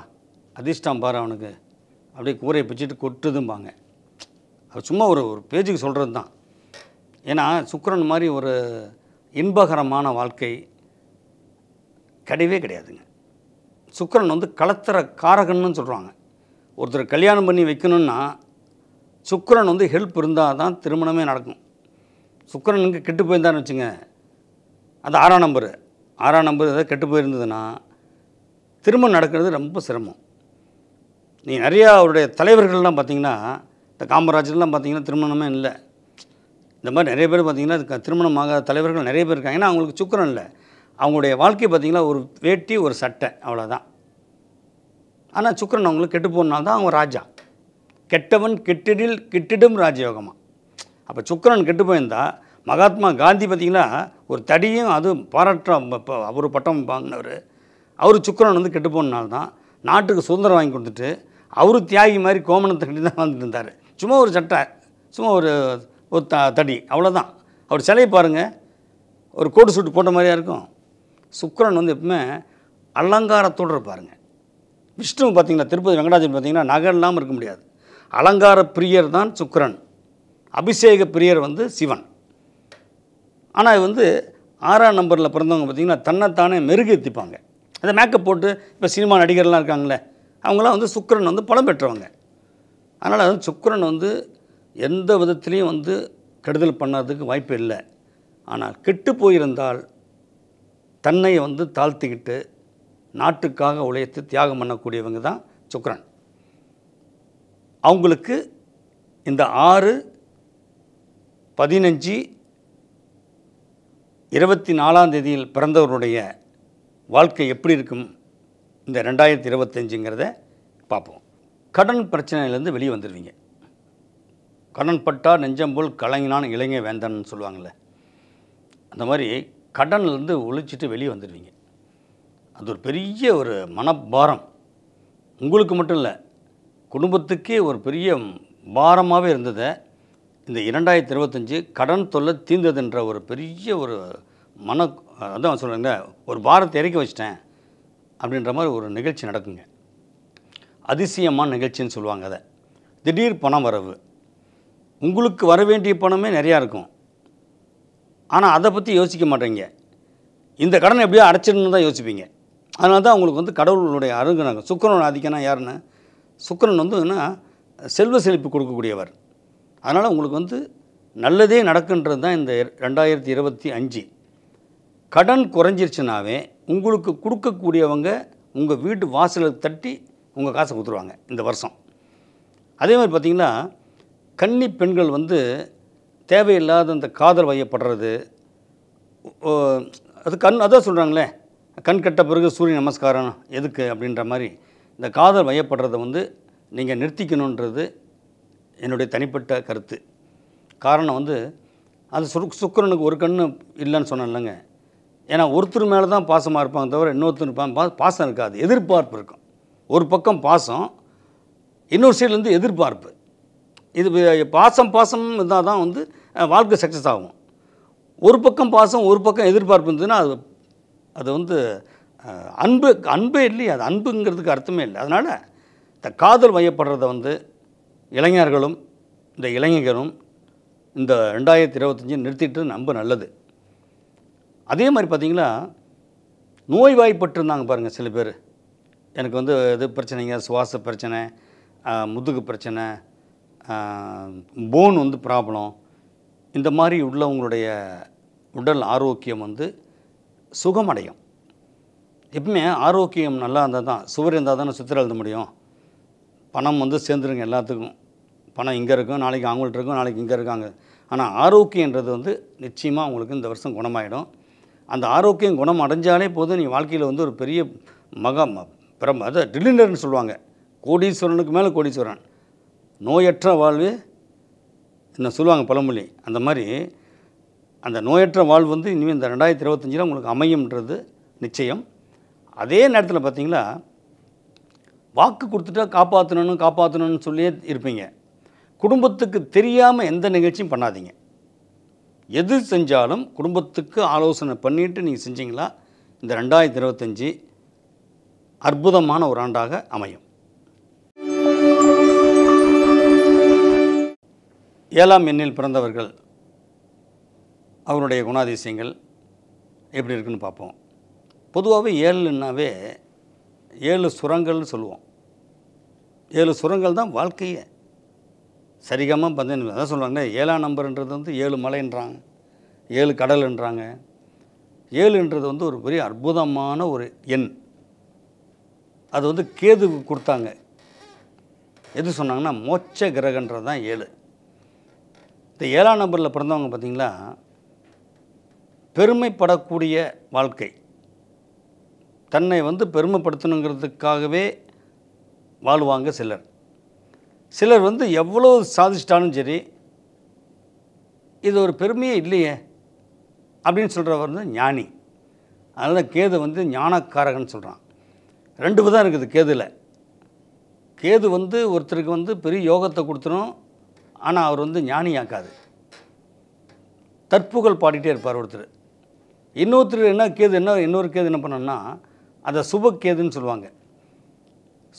அதிர்ஷ்டம் பாரு அவனுக்கு அப்படியே கூரையை பிச்சுட்டு கொட்டுதும்பாங்க அது சும்மா ஒரு ஒரு பேஜுக்கு சொல்கிறது தான் ஏன்னா சுக்கரன் மாதிரி ஒரு இன்பகரமான வாழ்க்கை கிடையவே கிடையாதுங்க சுக்கரன் வந்து களத்திர காரகன்னு சொல்கிறாங்க ஒருத்தர் கல்யாணம் பண்ணி வைக்கணும்னா சுக்கரன் வந்து ஹெல்ப் இருந்தால் தான் திருமணமே நடக்கும் சுக்கரனுக்கு கெட்டு போயிருந்தான்னு வச்சுங்க அந்த ஆறாம் நம்பரு ஆறாம் நம்பர் ஏதாவது கெட்டு போயிருந்ததுன்னா திரும்ப நடக்கிறது ரொம்ப சிரமம் நீ நிறையா அவருடைய தலைவர்கள்லாம் பார்த்திங்கன்னா இந்த காமராஜர்லாம் பார்த்திங்கன்னா திருமணமே இல்லை இந்த மாதிரி நிறைய பேர் பார்த்திங்கன்னா அதுக்கு திருமணம் ஆகாத தலைவர்கள் நிறைய பேர் இருக்காங்க ஏன்னா அவங்களுக்கு சுக்கரம் இல்லை அவங்களுடைய வாழ்க்கை பார்த்திங்கன்னா ஒரு வேட்டி ஒரு சட்டை அவ்வளோதான் ஆனால் சுக்கரன் அவங்களுக்கு கெட்டு போனால் தான் அவங்க ராஜா கெட்டவன் கெட்டிடில் கெட்டிடும் ராஜயோகமாக அப்போ சுக்கரன் கெட்டு போயிருந்தா மகாத்மா காந்தி பார்த்திங்கன்னா ஒரு தடியும் அதுவும் பாராட்ட அவர் பட்டம் வாங்கினவர் அவர் சுக்கரன் வந்து கெட்டு போனனால்தான் நாட்டுக்கு சுதந்திரம் வாங்கி கொடுத்துட்டு அவர் தியாகி மாதிரி கோமணத்தை கட்டி தான் வந்துட்டு இருந்தார் சும்மா ஒரு சட்டை சும்மா ஒரு ஒரு த தடி அவ்வளோதான் அவர் சிலையை பாருங்கள் ஒரு கோடு சூட்டு போட்ட மாதிரியா இருக்கும் சுக்கரன் வந்து எப்பவுமே அலங்காரத்தோடு இருப்பாருங்க விஷ்ணு பார்த்திங்கன்னா திருப்பதி வெங்கடாஜன் பார்த்திங்கன்னா நகை இல்லாமல் இருக்க முடியாது அலங்கார பிரியர் தான் சுக்கரன் அபிஷேக பிரியர் வந்து சிவன் ஆனால் வந்து ஆறாம் நம்பரில் பிறந்தவங்க பார்த்திங்கன்னா தன்னைத்தானே மெருகேற்றிப்பாங்க அந்த மேக்கப் போட்டு இப்போ சினிமா நடிகர்லாம் இருக்காங்களே அவங்களாம் வந்து சுக்கரன் வந்து பலம் பெற்றவங்க அதனால் வந்து சுக்கரன் வந்து எந்த விதத்துலேயும் வந்து கெடுதல் பண்ணாததுக்கு வாய்ப்பு இல்லை ஆனால் கெட்டு போயிருந்தால் தன்னை வந்து தாழ்த்திக்கிட்டு நாட்டுக்காக உழைத்து தியாகம் பண்ணக்கூடியவங்க தான் சுக்கரன் அவங்களுக்கு இந்த ஆறு பதினஞ்சு இருபத்தி நாலாம் தேதியில் பிறந்தவருடைய வாழ்க்கை எப்படி இருக்கும் இந்த ரெண்டாயிரத்தி இருபத்தஞ்சுங்கிறத பார்ப்போம் கடன் பிரச்சனையிலேருந்து வெளியே வந்துடுவீங்க கடன் பட்டால் போல் கலங்கினான் இளைஞ வேந்தான்னு சொல்லுவாங்கள்ல அந்த மாதிரி கடன்லேருந்து ஒழிச்சிட்டு வெளியே வந்துடுவீங்க அது ஒரு பெரிய ஒரு மனபாரம் உங்களுக்கு மட்டும் இல்லை குடும்பத்துக்கே ஒரு பெரிய பாரமாகவே இருந்ததை இந்த இரண்டாயிரத்தி இருபத்தஞ்சி கடன் தொல்லை தீர்ந்ததுன்ற ஒரு பெரிய ஒரு மன அதான் சொல்கிறேங்க ஒரு பாரத்தை இறக்கி வச்சிட்டேன் அப்படின்ற மாதிரி ஒரு நிகழ்ச்சி நடக்குங்க அதிசயமான நிகழ்ச்சின்னு சொல்லுவாங்க அதை திடீர் பணம் வரவு உங்களுக்கு வர வேண்டிய பணமே நிறையா இருக்கும் ஆனால் அதை பற்றி யோசிக்க மாட்டேங்க இந்த கடனை எப்படியோ அடைச்சிடணும் தான் யோசிப்பீங்க அதனால தான் உங்களுக்கு வந்து கடவுளுடைய அருங்கினாங்க சுக்கரன் ஆதிக்கனா யாருன்னு சுக்கரன் வந்து என்ன செல்வ செழிப்பு கொடுக்கக்கூடியவர் அதனால் உங்களுக்கு வந்து நல்லதே நடக்குன்றது தான் இந்த ரெண்டாயிரத்தி இருபத்தி அஞ்சு கடன் குறைஞ்சிருச்சுனாவே உங்களுக்கு கொடுக்கக்கூடியவங்க உங்கள் வீட்டு வாசலை தட்டி உங்கள் காசை கொடுத்துருவாங்க இந்த வருஷம் அதே மாதிரி பார்த்திங்கன்னா கன்னி பெண்கள் வந்து தேவையில்லாத அந்த காதல் வையப்படுறது அது கண் அதான் சொல்கிறாங்களே கண் கட்ட பிறகு சூரிய நமஸ்காரம் எதுக்கு அப்படின்ற மாதிரி இந்த காதல் வயப்படுறதை வந்து நீங்கள் நிறுத்திக்கணுன்றது என்னுடைய தனிப்பட்ட கருத்து காரணம் வந்து அது சுக் சுக்கரனுக்கு ஒரு கண்ணு இல்லைன்னு சொன்னேன் இல்லைங்க ஏன்னா ஒருத்தர் மேலே தான் பாசமாக இருப்பாங்க தவிர இன்னொருத்தர் பா பாசம் இருக்காது எதிர்பார்ப்பு இருக்கும் ஒரு பக்கம் பாசம் இன்னொரு சைட்லேருந்து எதிர்பார்ப்பு இது பாசம் பாசம் இருந்தால் தான் வந்து வாழ்க்கை சக்ஸஸ் ஆகும் ஒரு பக்கம் பாசம் ஒரு பக்கம் எதிர்பார்ப்பு இருந்ததுன்னா அது அது வந்து அன்பு அன்பே இல்லையே அது அன்புங்கிறதுக்கு அர்த்தமே இல்லை அதனால் இந்த காதல் வயப்படுறத வந்து இளைஞர்களும் இந்த இளைஞர்களும் இந்த ரெண்டாயிரத்தி இருபத்தஞ்சி நிறுத்திட்டு ரொம்ப நல்லது அதே மாதிரி பார்த்திங்கன்னா நோய்வாய்ப்பட்டிருந்தாங்க பாருங்கள் சில பேர் எனக்கு வந்து இது பிரச்சனைங்க சுவாச பிரச்சனை முதுகு பிரச்சனை போன் வந்து ப்ராப்ளம் இந்த மாதிரி உள்ளவங்களுடைய உடல் ஆரோக்கியம் வந்து சுகமடையும் எப்பவுமே ஆரோக்கியம் நல்லா இருந்தால் தான் சுவர் இருந்தால் தானே சுத்திர எழுத முடியும் பணம் வந்து சேர்ந்துருங்க எல்லாத்துக்கும் பணம் இங்கே இருக்கும் நாளைக்கு அவங்கள்ட்ட இருக்கும் நாளைக்கு இங்கே இருக்காங்க ஆனால் ஆரோக்கியன்றது வந்து நிச்சயமாக உங்களுக்கு இந்த வருஷம் குணமாயிடும் அந்த ஆரோக்கியம் குணம் அடைஞ்சாலே போதும் நீ வாழ்க்கையில் வந்து ஒரு பெரிய மகா பிரம் அது டில்லினர்னு சொல்லுவாங்க கோடீஸ்வரனுக்கு மேலே கோடீஸ்வரன் நோயற்ற வாழ்வு என்ன சொல்லுவாங்க பழமொழி அந்த மாதிரி அந்த நோயற்ற வாழ்வு வந்து இனிமேல் இந்த ரெண்டாயிரத்தி இருபத்தஞ்சில் உங்களுக்கு அமையும்ன்றது நிச்சயம் அதே நேரத்தில் பார்த்தீங்களா வாக்கு கொடுத்துட்டா காப்பாற்றணும்னு காப்பாற்றணும்னு சொல்லியே இருப்பீங்க குடும்பத்துக்கு தெரியாமல் எந்த நிகழ்ச்சியும் பண்ணாதீங்க எது செஞ்சாலும் குடும்பத்துக்கு ஆலோசனை பண்ணிவிட்டு நீங்கள் செஞ்சீங்களா இந்த ரெண்டாயிரத்தி இருபத்தஞ்சி அற்புதமான ஒரு ஆண்டாக அமையும் ஏழாம் எண்ணில் பிறந்தவர்கள் அவருடைய குணாதிசயங்கள் எப்படி இருக்குன்னு பார்ப்போம் பொதுவாகவே ஏழுன்னாவே ஏழு சுரங்கள்னு சொல்லுவோம் ஏழு சுரங்கள் தான் வாழ்க்கையே சரிகமாக பார்த்தீங்கன்னா அதான் சொல்கிறாங்கண்ணே ஏழாம் நம்பர்ன்றது வந்து ஏழு மலைன்றாங்க ஏழு கடல்ன்றாங்க ஏழுன்றது வந்து ஒரு பெரிய அற்புதமான ஒரு எண் அது வந்து கேது கொடுத்தாங்க எது சொன்னாங்கன்னா மோட்ச கிரகன்றது தான் ஏழு இந்த ஏழாம் நம்பரில் பிறந்தவங்க பார்த்திங்களா பெருமைப்படக்கூடிய வாழ்க்கை தன்னை வந்து பெருமைப்படுத்தணுங்கிறதுக்காகவே வாழ்வாங்க சிலர் சிலர் வந்து எவ்வளோ சாதிச்சிட்டாலும் சரி இது ஒரு பெருமையே இல்லையே அப்படின்னு சொல்கிறவர் வந்து ஞானி அதனால் கேது வந்து ஞானக்காரகன் சொல்கிறான் ரெண்டு விதம் இருக்குது கேதுவில் கேது வந்து ஒருத்தருக்கு வந்து பெரிய யோகத்தை கொடுத்துரும் ஆனால் அவர் வந்து ஞானி ஆக்காது தற்புகழ் பாடிட்டே இருப்பார் ஒருத்தர் இன்னொருத்தர் என்ன கேது என்ன இன்னொரு கேது என்ன பண்ணோன்னா அதை சுப கேதுன்னு சொல்லுவாங்க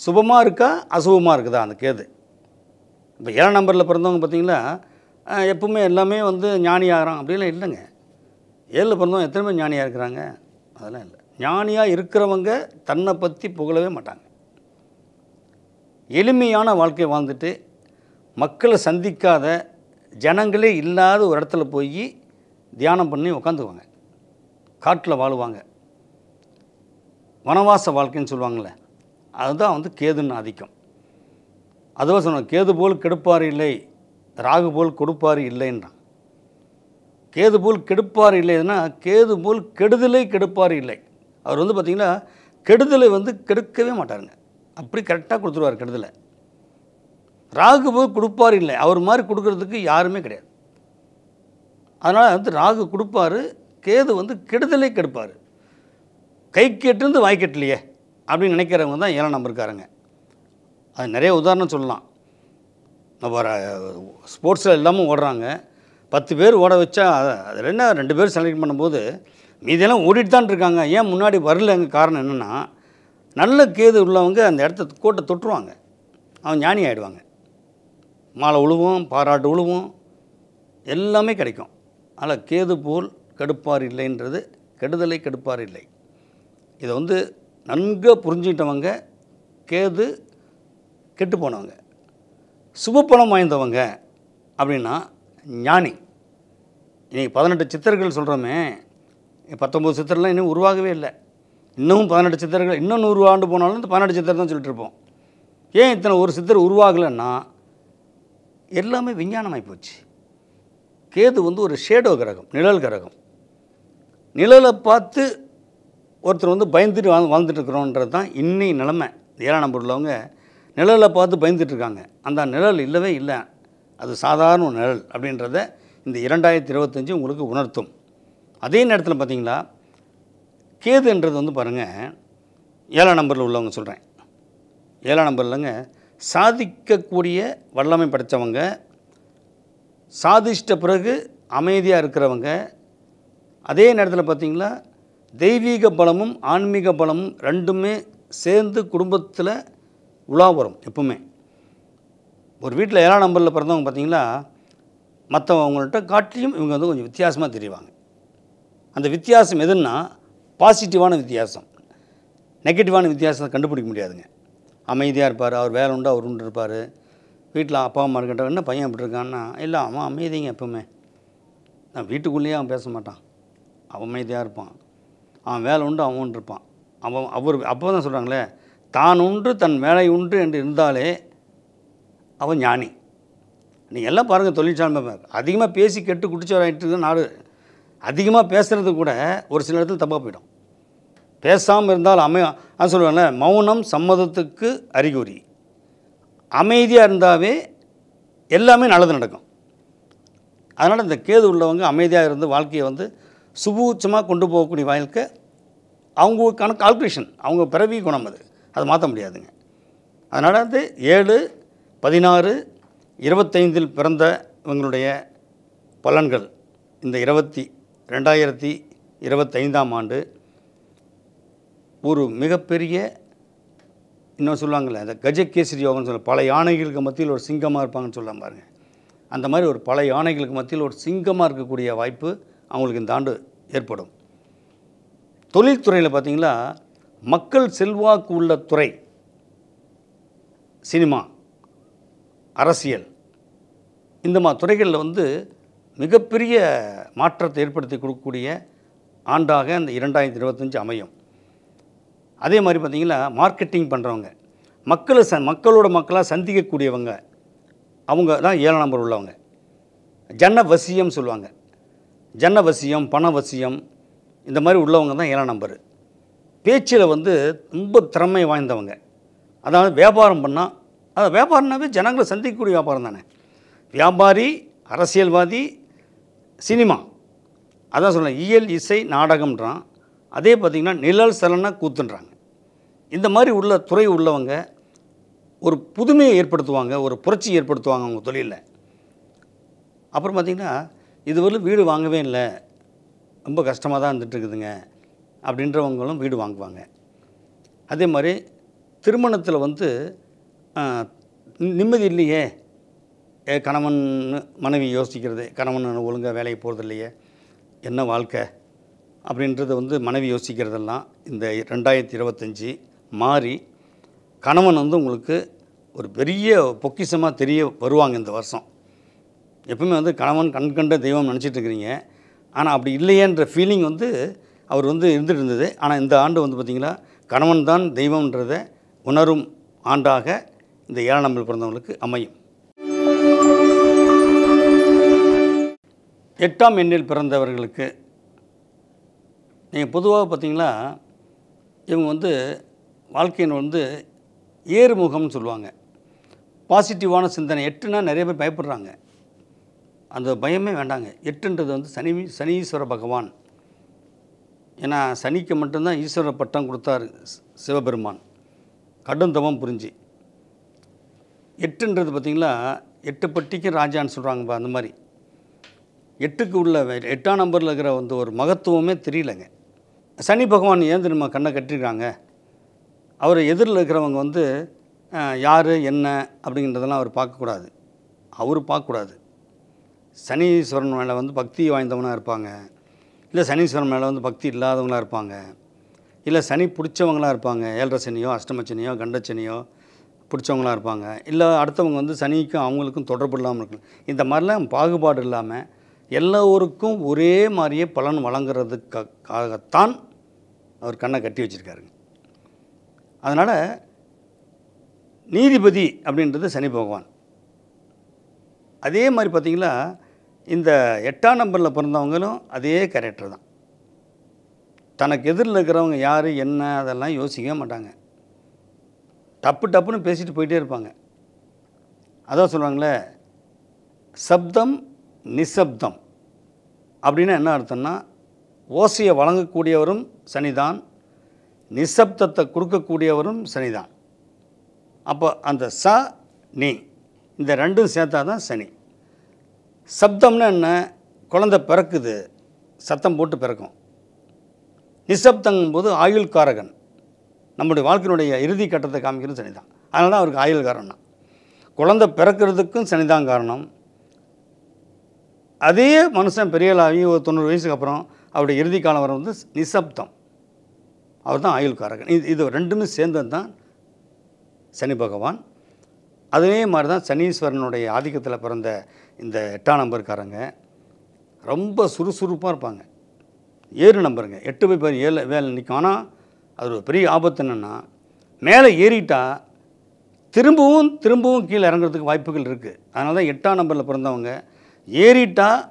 சுபமாக இருக்கா அசுபமாக இருக்குதா அந்த கேது இப்போ ஏழாம் நம்பரில் பிறந்தவங்க பார்த்திங்களா எப்பவுமே எல்லாமே வந்து ஞானி ஆகிறான் அப்படிலாம் இல்லைங்க ஏழில் பிறந்தவங்க எத்தனை பேர் ஞானியாக இருக்கிறாங்க அதெல்லாம் இல்லை ஞானியாக இருக்கிறவங்க தன்னை பற்றி புகழவே மாட்டாங்க எளிமையான வாழ்க்கை வாழ்ந்துட்டு மக்களை சந்திக்காத ஜனங்களே இல்லாத ஒரு இடத்துல போய் தியானம் பண்ணி உக்காந்துக்குவாங்க காட்டில் வாழுவாங்க வனவாச வாழ்க்கைன்னு சொல்லுவாங்கள்ல அதுதான் வந்து கேதுன்னு ஆதிக்கம் அதுவாக சொன்னோம் கேது போல் கெடுப்பார் இல்லை ராகு போல் கொடுப்பார் இல்லைன்றான் கேது போல் கெடுப்பார் இல்லைன்னா கேது போல் கெடுதலை கெடுப்பார் இல்லை அவர் வந்து பார்த்திங்கன்னா கெடுதலை வந்து கெடுக்கவே மாட்டாருங்க அப்படி கரெக்டாக கொடுத்துருவார் கெடுதலை ராகு போல் கொடுப்பார் இல்லை அவர் மாதிரி கொடுக்கறதுக்கு யாருமே கிடையாது அதனால் வந்து ராகு கொடுப்பார் கேது வந்து கெடுதலை கெடுப்பார் கை கெட்டுருந்து வாய்க்கெட்டலையே அப்படின்னு நினைக்கிறவங்க தான் ஏழாம் நம்பருக்காரங்க அது நிறைய உதாரணம் சொல்லலாம் நம்ம ஸ்போர்ட்ஸில் எல்லாமும் ஓடுறாங்க பத்து பேர் ஓட வச்சா அதில் என்ன ரெண்டு பேர் செலக்ட் பண்ணும்போது மீதியெல்லாம் ஓடிட்டு தான் இருக்காங்க ஏன் முன்னாடி வரலங்க காரணம் என்னென்னா நல்ல கேது உள்ளவங்க அந்த இடத்த கோட்டை தொட்டுருவாங்க அவன் ஞானி ஆகிடுவாங்க மாலை உழுவும் பாராட்டு உழுவும் எல்லாமே கிடைக்கும் ஆனால் கேது போல் கெடுப்பார் இல்லைன்றது கெடுதலை கெடுப்பார் இல்லை இதை வந்து நன்கு புரிஞ்சுக்கிட்டவங்க கேது கெட்டு போனவங்க சுபப்பலம் வாய்ந்தவங்க அப்படின்னா ஞானி இன்றைக்கி பதினெட்டு சித்தர்கள் சொல்கிறோமே பத்தொம்பது சித்தர்லாம் இன்னும் உருவாகவே இல்லை இன்னமும் பதினெட்டு சித்தர்கள் இன்னும் நூறு ஆண்டு போனாலும் இந்த பதினெட்டு சித்தர் தான் சொல்லிட்டு இருப்போம் ஏன் இத்தனை ஒரு சித்தர் உருவாகலைன்னா எல்லாமே விஞ்ஞானமாகி போச்சு கேது வந்து ஒரு ஷேடோ கிரகம் நிழல் கிரகம் நிழலை பார்த்து ஒருத்தர் வந்து பயந்துட்டு வாழ் வாழ்ந்துட்டுருக்குறோன்றது தான் இன்னி நிலமை ஏழாம் நம்பர் உள்ளவங்க நிழலை பார்த்து பயந்துட்டுருக்காங்க அந்த நிழல் இல்லவே இல்லை அது சாதாரண நிழல் அப்படின்றத இந்த இரண்டாயிரத்தி இருபத்தஞ்சி உங்களுக்கு உணர்த்தும் அதே நேரத்தில் பார்த்திங்களா கேதுன்றது வந்து பாருங்கள் ஏழாம் நம்பரில் உள்ளவங்க சொல்கிறேன் ஏழாம் நம்பர்லங்க சாதிக்கக்கூடிய வல்லமை படைத்தவங்க சாதிஷ்ட பிறகு அமைதியாக இருக்கிறவங்க அதே நேரத்தில் பார்த்திங்களா தெய்வீக பலமும் ஆன்மீக பலமும் ரெண்டுமே சேர்ந்து குடும்பத்தில் உலா வரும் எப்பவுமே ஒரு வீட்டில் ஏழா நம்பரில் பிறந்தவங்க பார்த்திங்கன்னா மற்றவங்கள்ட்ட காட்டியும் இவங்க வந்து கொஞ்சம் வித்தியாசமாக தெரிவாங்க அந்த வித்தியாசம் எதுன்னா பாசிட்டிவான வித்தியாசம் நெகட்டிவான வித்தியாசத்தை கண்டுபிடிக்க முடியாதுங்க அமைதியாக இருப்பார் அவர் வேலை உண்டு அவர் உண்டு இருப்பார் வீட்டில் அப்பா அம்மா இருக்கின்ற என்ன பையன் எப்படி இருக்கான்னா இல்லை அவன் அமைதிங்க எப்போவுமே நான் வீட்டுக்குள்ளேயே அவன் பேச மாட்டான் அவன் அமைதியாக இருப்பான் அவன் வேலை உண்டு அவன் இருப்பான் அவன் அவர் அப்போ தான் சொல்கிறாங்களே தான் உண்டு தன் மேலை உண்டு என்று இருந்தாலே அவன் ஞானி நீங்கள் எல்லாம் பாருங்கள் தொழிற்சாலை அதிகமாக பேசி கெட்டு குடிச்சு இருந்த நாடு அதிகமாக பேசுகிறது கூட ஒரு சில இடத்துல தப்பாக போயிடும் பேசாமல் இருந்தால் அமை நான் சொல்லுவேன்ல மௌனம் சம்மதத்துக்கு அறிகுறி அமைதியாக இருந்தாவே எல்லாமே நல்லது நடக்கும் அதனால் இந்த கேது உள்ளவங்க அமைதியாக இருந்து வாழ்க்கையை வந்து சுபூச்சமாக கொண்டு போகக்கூடிய வாழ்க்கை அவங்களுக்கான கால்குலேஷன் அவங்க பிறவி குணம் அது அதை மாற்ற முடியாதுங்க அதனால் வந்து ஏழு பதினாறு இருபத்தைந்தில் பிறந்த இவங்களுடைய பலன்கள் இந்த இருபத்தி ரெண்டாயிரத்தி இருபத்தைந்தாம் ஆண்டு ஒரு மிகப்பெரிய இன்னும் சொல்லுவாங்கள்ல அந்த கஜகேசரி யோகம்னு சொல்ல பல யானைகளுக்கு மத்தியில் ஒரு சிங்கமாக இருப்பாங்கன்னு சொல்லலாம் பாருங்கள் அந்த மாதிரி ஒரு பல யானைகளுக்கு மத்தியில் ஒரு சிங்கமாக இருக்கக்கூடிய வாய்ப்பு அவங்களுக்கு இந்த ஆண்டு ஏற்படும் தொழில்துறையில் பார்த்திங்கன்னா மக்கள் செல்வாக்கு உள்ள துறை சினிமா அரசியல் இந்த மாதிரி துறைகளில் வந்து மிகப்பெரிய மாற்றத்தை ஏற்படுத்தி கொடுக்கக்கூடிய ஆண்டாக அந்த இரண்டாயிரத்தி இருபத்தஞ்சி அமையும் அதே மாதிரி பார்த்திங்கன்னா மார்க்கெட்டிங் பண்ணுறவங்க மக்களை ச மக்களோட மக்களாக சந்திக்கக்கூடியவங்க அவங்க தான் ஏழாம் நம்பர் உள்ளவங்க வசியம் சொல்லுவாங்க பண பணவசியம் இந்த மாதிரி உள்ளவங்க தான் ஏழாம் நம்பர் பேச்சில் வந்து ரொம்ப திறமை வாய்ந்தவங்க அதாவது வியாபாரம் பண்ணால் அதாவது வியாபாரம்னாவே ஜனங்களை சந்திக்கக்கூடிய வியாபாரம் தானே வியாபாரி அரசியல்வாதி சினிமா அதான் சொல்லலாம் இயல் இசை நாடகம்ன்றான் அதே பார்த்திங்கன்னா நிழல் சலன கூத்துன்றாங்க இந்த மாதிரி உள்ள துறை உள்ளவங்க ஒரு புதுமையை ஏற்படுத்துவாங்க ஒரு புரட்சி ஏற்படுத்துவாங்க அவங்க தொழிலில் அப்புறம் பார்த்திங்கன்னா இதுவரை வீடு வாங்கவே இல்லை ரொம்ப கஷ்டமாக தான் இருக்குதுங்க அப்படின்றவங்களும் வீடு வாங்குவாங்க அதே மாதிரி திருமணத்தில் வந்து நிம்மதி இல்லையே கணவன் மனைவி யோசிக்கிறது கணவன் ஒழுங்காக வேலைக்கு போகிறது இல்லையே என்ன வாழ்க்கை அப்படின்றத வந்து மனைவி யோசிக்கிறதெல்லாம் இந்த ரெண்டாயிரத்தி இருபத்தஞ்சி மாறி கணவன் வந்து உங்களுக்கு ஒரு பெரிய பொக்கிசமாக தெரிய வருவாங்க இந்த வருஷம் எப்பவுமே வந்து கணவன் கண்கண்ட தெய்வம் நினச்சிட்டு இருக்கிறீங்க ஆனால் அப்படி இல்லையேன்ற ஃபீலிங் வந்து அவர் வந்து இருந்துகிட்டு இருந்தது ஆனால் இந்த ஆண்டு வந்து பார்த்திங்கன்னா கணவன் தான் தெய்வம்ன்றதை உணரும் ஆண்டாக இந்த ஏழாம் நம்பர் பிறந்தவங்களுக்கு அமையும் எட்டாம் எண்ணில் பிறந்தவர்களுக்கு நீங்கள் பொதுவாக பார்த்திங்களா இவங்க வந்து வாழ்க்கையின் வந்து ஏறுமுகம்னு சொல்லுவாங்க பாசிட்டிவான சிந்தனை எட்டுனா நிறைய பேர் பயப்படுறாங்க அந்த பயமே வேண்டாங்க எட்டுன்றது வந்து சனி சனீஸ்வர பகவான் ஏன்னா சனிக்கு மட்டும்தான் ஈஸ்வர பட்டம் கொடுத்தார் சிவபெருமான் கடும் தவம் புரிஞ்சு எட்டுன்றது பார்த்திங்களா எட்டு பட்டிக்கும் ராஜான்னு சொல்கிறாங்கப்பா அந்த மாதிரி எட்டுக்கு உள்ள எட்டாம் நம்பரில் இருக்கிற வந்து ஒரு மகத்துவமே தெரியலங்க சனி பகவான் ஏன் நம்ம கண்ணை கட்டிருக்காங்க அவர் எதிரில் இருக்கிறவங்க வந்து யார் என்ன அப்படிங்கிறதெல்லாம் அவர் பார்க்கக்கூடாது அவர் பார்க்கக்கூடாது சனீஸ்வரன் மேலே வந்து பக்தி வாய்ந்தவனாக இருப்பாங்க இல்லை சனீஸ்வரன் மேலே வந்து பக்தி இல்லாதவங்களாக இருப்பாங்க இல்லை சனி பிடிச்சவங்களாக இருப்பாங்க ஏழரை சனியோ அஷ்டமச்சனியோ கண்டச்சனியோ பிடிச்சவங்களாக இருப்பாங்க இல்லை அடுத்தவங்க வந்து சனிக்கும் அவங்களுக்கும் தொடர்பு இல்லாமல் இருக்கு இந்த மாதிரிலாம் பாகுபாடு இல்லாமல் எல்லோருக்கும் ஒரே மாதிரியே பலன் வழங்குறதுக்காகத்தான் அவர் கண்ணை கட்டி வச்சுருக்காரு அதனால் நீதிபதி அப்படின்றது சனி பகவான் அதே மாதிரி பார்த்திங்களா இந்த எட்டாம் நம்பரில் பிறந்தவங்களும் அதே கேரக்டர் தான் தனக்கு எதிரில் இருக்கிறவங்க யார் என்ன அதெல்லாம் யோசிக்கவே மாட்டாங்க டப்பு டப்புன்னு பேசிட்டு போயிட்டே இருப்பாங்க அதான் சொல்லுவாங்களே சப்தம் நிசப்தம் அப்படின்னா என்ன அர்த்தம்னா ஓசையை வழங்கக்கூடியவரும் சனிதான் நிசப்தத்தை கொடுக்கக்கூடியவரும் சனிதான் அப்போ அந்த ச நீ இந்த ரெண்டும் சேர்த்தா தான் சனி சப்தம்னு என்ன குழந்த பிறக்குது சத்தம் போட்டு பிறக்கும் போது ஆயுள் காரகன் நம்முடைய வாழ்க்கையினுடைய இறுதி கட்டத்தை காமிக்கிறது சனிதான் அதனால் அதனால தான் அவருக்கு ஆயுள் காரணம் குழந்த பிறக்கிறதுக்கும் சனிதான் காரணம் அதே மனுஷன் பெரியலாகி ஒரு தொண்ணூறு வயசுக்கு அப்புறம் அவருடைய இறுதி காலம் வர வந்து நிசப்தம் அவர் தான் ஆயுள் காரகன் இது இது ரெண்டுமே சேர்ந்தது தான் சனி பகவான் அதே மாதிரி தான் சனீஸ்வரனுடைய ஆதிக்கத்தில் பிறந்த இந்த எட்டாம் நம்பருக்காரங்க ரொம்ப சுறுசுறுப்பாக இருப்பாங்க ஏறு நம்பருங்க எட்டு போய் பேர் ஏழு வேலை நிற்கும் ஆனால் அது ஒரு பெரிய ஆபத்து என்னென்னா மேலே ஏறிட்டால் திரும்பவும் திரும்பவும் கீழே இறங்குறதுக்கு வாய்ப்புகள் இருக்குது அதனால தான் எட்டாம் நம்பரில் பிறந்தவங்க ஏறிட்டால்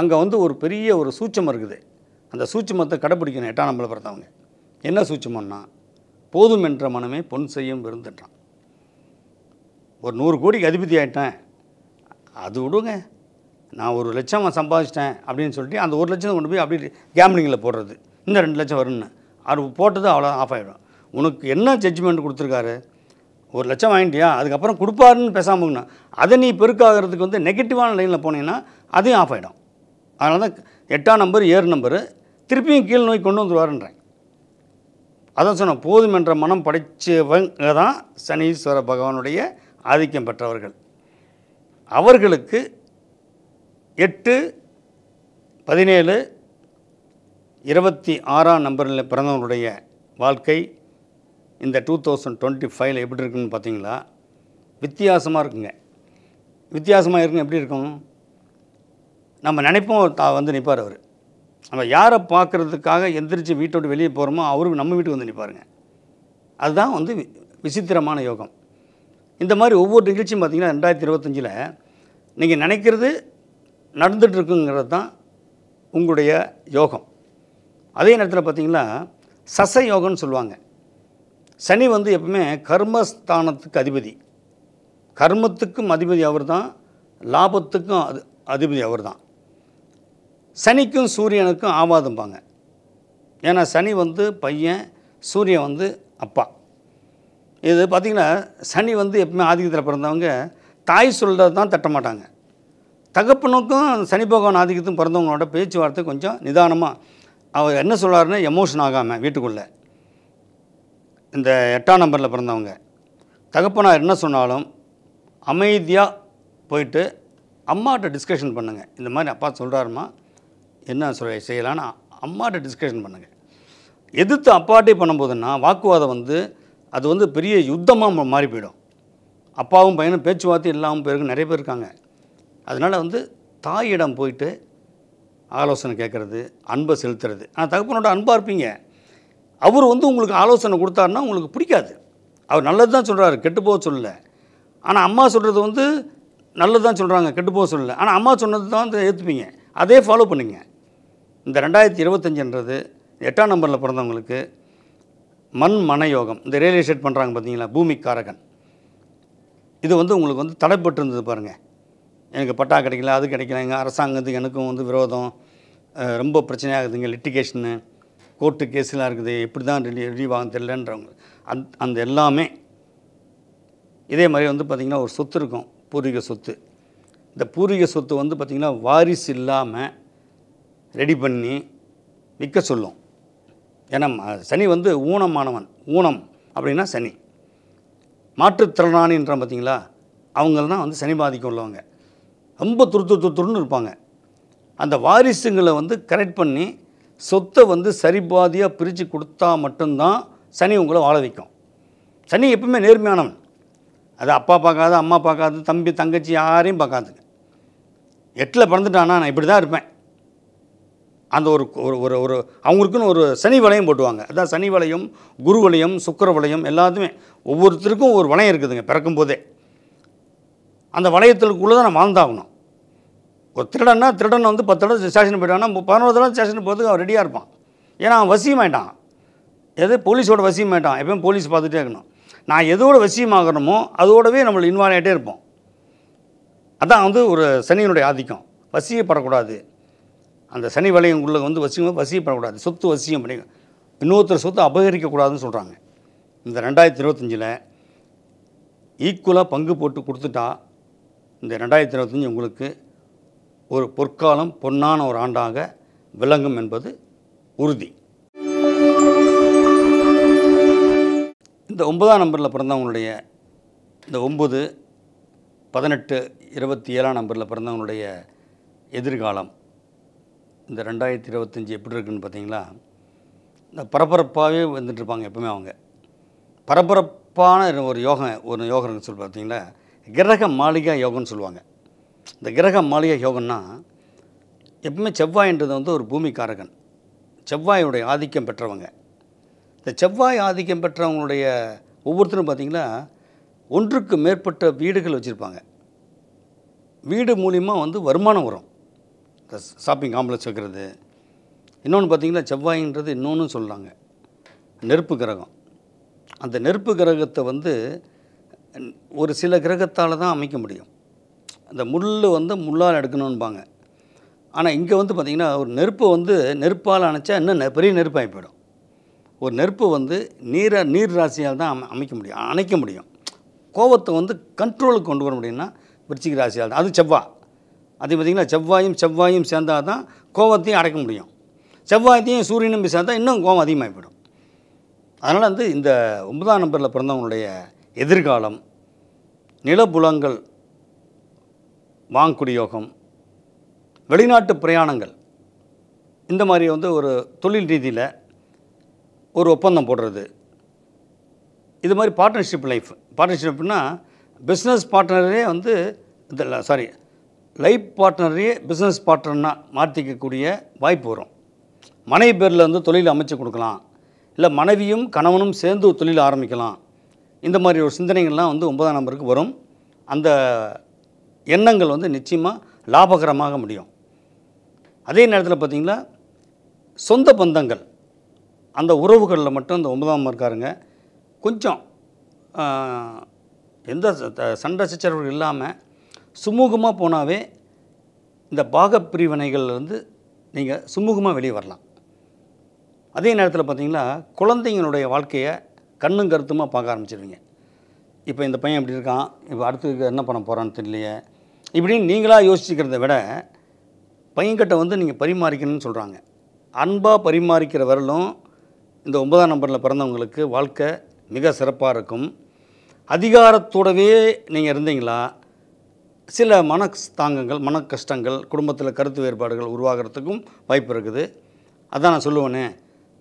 அங்கே வந்து ஒரு பெரிய ஒரு சூட்சம் இருக்குது அந்த சூட்சமத்தை கடைப்பிடிக்கணும் எட்டாம் நம்பரில் பிறந்தவங்க என்ன சூட்சமன்னா போதும் என்ற மனமே பொன் செய்யும் விருந்துட்டான் ஒரு நூறு கோடிக்கு அதிபதி ஆகிட்டேன் அது விடுங்க நான் ஒரு லட்சம் சம்பாதிச்சிட்டேன் அப்படின்னு சொல்லிட்டு அந்த ஒரு லட்சத்தை கொண்டு போய் அப்படி கேம்லிங்கில் போடுறது இந்த ரெண்டு லட்சம் வரும்னு அது போட்டது அவ்வளோ ஆஃப் ஆகிடும் உனக்கு என்ன ஜட்ஜ்மெண்ட் கொடுத்துருக்காரு ஒரு லட்சம் வாங்கிட்டியா அதுக்கப்புறம் கொடுப்பாருன்னு பேசாமங்கண்ணா அதை நீ பெருக்காகிறதுக்கு வந்து நெகட்டிவான லைனில் போனீங்கன்னா அதையும் ஆஃப் ஆகிடும் அதனால தான் எட்டாம் நம்பர் ஏறு நம்பரு திருப்பியும் கீழ் நோய் கொண்டு வந்துடுவாருன்றேன் அதான் சொன்னேன் போதும் என்ற மனம் படைச்சவங்க தான் சனீஸ்வர பகவானுடைய ஆதிக்கம் பெற்றவர்கள் அவர்களுக்கு எட்டு பதினேழு இருபத்தி ஆறாம் நம்பரில் பிறந்தவருடைய வாழ்க்கை இந்த டூ தௌசண்ட் டுவெண்ட்டி ஃபைவ்ல எப்படி இருக்குன்னு பார்த்தீங்களா வித்தியாசமாக இருக்குங்க வித்தியாசமாக இருக்குங்க எப்படி இருக்கும் நம்ம நினைப்போம் தா வந்து நிற்பார் அவர் நம்ம யாரை பார்க்குறதுக்காக எந்திரிச்சு வீட்டோடு வெளியே போகிறோமோ அவருக்கு நம்ம வீட்டுக்கு வந்து நிற்பாருங்க அதுதான் வந்து விசித்திரமான யோகம் இந்த மாதிரி ஒவ்வொரு நிகழ்ச்சியும் பார்த்திங்கன்னா ரெண்டாயிரத்தி இருபத்தஞ்சில் நீங்கள் நினைக்கிறது நடந்துகிட்ருக்குங்கிறது தான் உங்களுடைய யோகம் அதே நேரத்தில் பார்த்திங்கன்னா சச யோகம்னு சொல்லுவாங்க சனி வந்து எப்பவுமே கர்மஸ்தானத்துக்கு அதிபதி கர்மத்துக்கும் அதிபதி அவர் தான் லாபத்துக்கும் அது அதிபதி அவர் தான் சனிக்கும் சூரியனுக்கும் ஆபாதம்பாங்க ஏன்னா சனி வந்து பையன் சூரியன் வந்து அப்பா இது பார்த்திங்கன்னா சனி வந்து எப்பவுமே ஆதிக்கத்தில் பிறந்தவங்க தாய் சொல்கிறது தான் தட்ட மாட்டாங்க தகப்பனுக்கும் சனி பகவான் ஆதிக்கத்தும் பிறந்தவங்களோட பேச்சுவார்த்தை கொஞ்சம் நிதானமாக அவர் என்ன சொல்கிறாருன்னு எமோஷன் ஆகாமல் வீட்டுக்குள்ளே இந்த எட்டாம் நம்பரில் பிறந்தவங்க தகப்பனார் என்ன சொன்னாலும் அமைதியாக போயிட்டு அம்மாட்ட டிஸ்கஷன் பண்ணுங்கள் இந்த மாதிரி அப்பா சொல்கிறாருமா என்ன சொல் செய்யலான்னு அம்மாட்ட டிஸ்கஷன் பண்ணுங்கள் எதிர்த்து அப்பாட்டே பண்ணும்போதுன்னா வாக்குவாதம் வந்து அது வந்து பெரிய யுத்தமாக மாறி போயிடும் அப்பாவும் பையனும் பேச்சுவார்த்தை இல்லாமல் பேருக்கு நிறைய பேர் இருக்காங்க அதனால் வந்து தாயிடம் போயிட்டு ஆலோசனை கேட்குறது அன்பை செலுத்துறது ஆனால் தகப்பனோட அன்பாக இருப்பீங்க அவர் வந்து உங்களுக்கு ஆலோசனை கொடுத்தாருன்னா உங்களுக்கு பிடிக்காது அவர் நல்லது தான் சொல்கிறாரு கெட்டு போக சொல்லலை ஆனால் அம்மா சொல்கிறது வந்து நல்லது தான் சொல்கிறாங்க கெட்டு போக சொல்லலை ஆனால் அம்மா சொன்னது தான் வந்து ஏற்றுப்பீங்க அதே ஃபாலோ பண்ணுங்க இந்த ரெண்டாயிரத்தி இருபத்தஞ்சுன்றது எட்டாம் நம்பரில் பிறந்தவங்களுக்கு மண் மனயோகம் இந்த ரியல் எஸ்டேட் பண்ணுறாங்க பார்த்தீங்களா பூமி காரகன் இது வந்து உங்களுக்கு வந்து தடைப்பட்டு இருந்தது பாருங்கள் எனக்கு பட்டா கிடைக்கல அது கிடைக்கல எங்கள் அரசாங்கத்துக்கு எனக்கும் வந்து விரோதம் ரொம்ப பிரச்சனையாக இருக்குதுங்க லிட்டிகேஷனு கோர்ட்டு கேஸ்லாம் இருக்குது எப்படி தான் ரிலீ ரிலீவ் ஆகும் தெரிலன்றவங்க அந் அந்த எல்லாமே இதே மாதிரி வந்து பார்த்திங்கன்னா ஒரு சொத்து இருக்கும் பூர்வீக சொத்து இந்த பூர்வீக சொத்து வந்து பார்த்திங்கன்னா வாரிசு இல்லாமல் ரெடி பண்ணி விற்க சொல்லும் ஏன்னா சனி வந்து ஊனமானவன் ஊனம் அப்படின்னா சனி மாற்றுத்திறனானின்றான் பார்த்தீங்களா தான் வந்து சனி பாதிக்கு உள்ளவங்க ரொம்ப துரு துருன்னு இருப்பாங்க அந்த வாரிசுங்களை வந்து கரெக்ட் பண்ணி சொத்தை வந்து சரிபாதியாக பிரித்து கொடுத்தா மட்டும்தான் சனி உங்களை வாழ வைக்கும் சனி எப்பவுமே நேர்மையானவன் அது அப்பா பார்க்காது அம்மா பார்க்காது தம்பி தங்கச்சி யாரையும் பார்க்காதுங்க எட்டில் பிறந்துட்டானா நான் இப்படி தான் இருப்பேன் அந்த ஒரு ஒரு ஒரு அவங்களுக்குன்னு ஒரு சனி வளையம் போட்டுவாங்க அதான் சனி வளையம் குரு வளையம் சுக்கர வளையம் எல்லாத்துமே ஒவ்வொருத்தருக்கும் ஒரு வளையம் இருக்குதுங்க பிறக்கும் போதே அந்த வளையத்துக்குள்ளே தான் நான் வாழ்ந்தாகணும் ஒரு திருடன்னா திருடன் வந்து பத்து தடவை ஸ்டேஷன் போயிட்டான்னா பதினோரு தடவை ஸ்டேஷன் போகிறதுக்கு அவன் ரெடியாக இருப்பான் ஏன்னா அவன் வசியமாயிட்டான் எது போலீஸோட வசியமாயிட்டான் எப்பயும் போலீஸ் பார்த்துட்டே இருக்கணும் நான் எதோட வசியமாகணுமோ அதோடவே நம்மளை இன்வால்வ் ஆகிட்டே இருப்போம் அதான் வந்து ஒரு சனியினுடைய ஆதிக்கம் வசியப்படக்கூடாது அந்த சனி வலையம் உள்ள வந்து வசியம் வசியம் பண்ணக்கூடாது சொத்து வசியம் பண்ணி இன்னொருத்தர் சொத்து அபகரிக்கக்கூடாதுன்னு சொல்கிறாங்க இந்த ரெண்டாயிரத்தி இருபத்தஞ்சில் ஈக்குவலாக பங்கு போட்டு கொடுத்துட்டா இந்த ரெண்டாயிரத்தி இருபத்தஞ்சி உங்களுக்கு ஒரு பொற்காலம் பொன்னான ஒரு ஆண்டாக விளங்கும் என்பது உறுதி இந்த ஒன்பதாம் நம்பரில் பிறந்தவங்களுடைய இந்த ஒம்பது பதினெட்டு இருபத்தி ஏழாம் நம்பரில் பிறந்தவங்களுடைய எதிர்காலம் இந்த ரெண்டாயிரத்தி இருபத்தஞ்சி எப்படி இருக்குன்னு பார்த்தீங்களா இந்த பரபரப்பாகவே வந்துட்டுருப்பாங்க எப்போவுமே அவங்க பரபரப்பான ஒரு யோகம் ஒரு யோகம் சொல்லி பார்த்தீங்களா கிரக மாளிகா யோகம்னு சொல்லுவாங்க இந்த கிரக மாளிகை யோகம்னா எப்பவுமே செவ்வாயின்றது வந்து ஒரு பூமிக்காரகன் செவ்வாயுடைய ஆதிக்கம் பெற்றவங்க இந்த செவ்வாய் ஆதிக்கம் பெற்றவங்களுடைய ஒவ்வொருத்தரும் பார்த்திங்கன்னா ஒன்றுக்கு மேற்பட்ட வீடுகள் வச்சுருப்பாங்க வீடு மூலிமா வந்து வருமானம் வரும் இந்த ஷாப்பிங் காம்ப்ளெக்ஸ் வைக்கிறது இன்னொன்று பார்த்திங்கன்னா செவ்வாயின்றது இன்னொன்று சொல்கிறாங்க நெருப்பு கிரகம் அந்த நெருப்பு கிரகத்தை வந்து ஒரு சில கிரகத்தால் தான் அமைக்க முடியும் அந்த முள் வந்து முள்ளால் எடுக்கணும்பாங்க ஆனால் இங்கே வந்து பார்த்திங்கன்னா ஒரு நெருப்பு வந்து நெருப்பால் அணைச்சா இன்னும் பெரிய நெருப்பாகி போயிடும் ஒரு நெருப்பு வந்து நீரை நீர் ராசியால் தான் அமைக்க முடியும் அணைக்க முடியும் கோபத்தை வந்து கண்ட்ரோலுக்கு கொண்டு வர முடியும்னா விருச்சிக ராசியால் தான் அது செவ்வாய் அதே பார்த்திங்கன்னா செவ்வாயும் செவ்வாயும் சேர்ந்தால் தான் கோபத்தையும் அடைக்க முடியும் செவ்வாயத்தையும் சூரியனும் போய் சேர்ந்தால் இன்னும் கோபம் அதிகமாகி போயிடும் அதனால் வந்து இந்த ஒன்பதாம் நம்பரில் பிறந்தவங்களுடைய எதிர்காலம் நிலப்புலங்கள் வாங்குடியோகம் வெளிநாட்டு பிரயாணங்கள் இந்த மாதிரி வந்து ஒரு தொழில் ரீதியில் ஒரு ஒப்பந்தம் போடுறது இது மாதிரி பார்ட்னர்ஷிப் லைஃப் பார்ட்னர்ஷிப்னால் பிஸ்னஸ் பார்ட்னரே வந்து இதில் சாரி லைஃப் பார்ட்னரையே பிஸ்னஸ் பார்ட்னர்னாக மாற்றிக்கக்கூடிய வாய்ப்பு வரும் மனைவி பேரில் வந்து தொழில் அமைச்சு கொடுக்கலாம் இல்லை மனைவியும் கணவனும் சேர்ந்து தொழில் ஆரம்பிக்கலாம் இந்த மாதிரி ஒரு சிந்தனைகள்லாம் வந்து ஒன்பதாம் நம்பருக்கு வரும் அந்த எண்ணங்கள் வந்து நிச்சயமாக லாபகரமாக முடியும் அதே நேரத்தில் பார்த்திங்கன்னா சொந்த பந்தங்கள் அந்த உறவுகளில் மட்டும் அந்த ஒன்பதாம் இருக்காருங்க கொஞ்சம் எந்த சண்டை சச்சரவுகள் இல்லாமல் சுமூகமாக போனாவே இந்த பாகப்பிரிவினைகள் வந்து நீங்கள் சுமூகமாக வெளியே வரலாம் அதே நேரத்தில் பார்த்திங்கன்னா குழந்தைங்களுடைய வாழ்க்கையை கண்ணும் கருத்துமாக பார்க்க ஆரம்பிச்சிருவீங்க இப்போ இந்த பையன் இப்படி இருக்கான் இப்போ அடுத்து என்ன பண்ண போகிறான்னு தெரியலையே இப்படின்னு நீங்களாக யோசிச்சுக்கிறத விட பையன்கிட்ட வந்து நீங்கள் பரிமாறிக்கணும்னு சொல்கிறாங்க அன்பாக பரிமாறிக்கிற வரலும் இந்த ஒன்பதாம் நம்பரில் பிறந்தவங்களுக்கு வாழ்க்கை மிக சிறப்பாக இருக்கும் அதிகாரத்தோடவே நீங்கள் இருந்தீங்களா சில மன தாங்கங்கள் மன கஷ்டங்கள் குடும்பத்தில் கருத்து வேறுபாடுகள் உருவாகிறதுக்கும் வாய்ப்பு இருக்குது அதான் நான் சொல்லுவேனே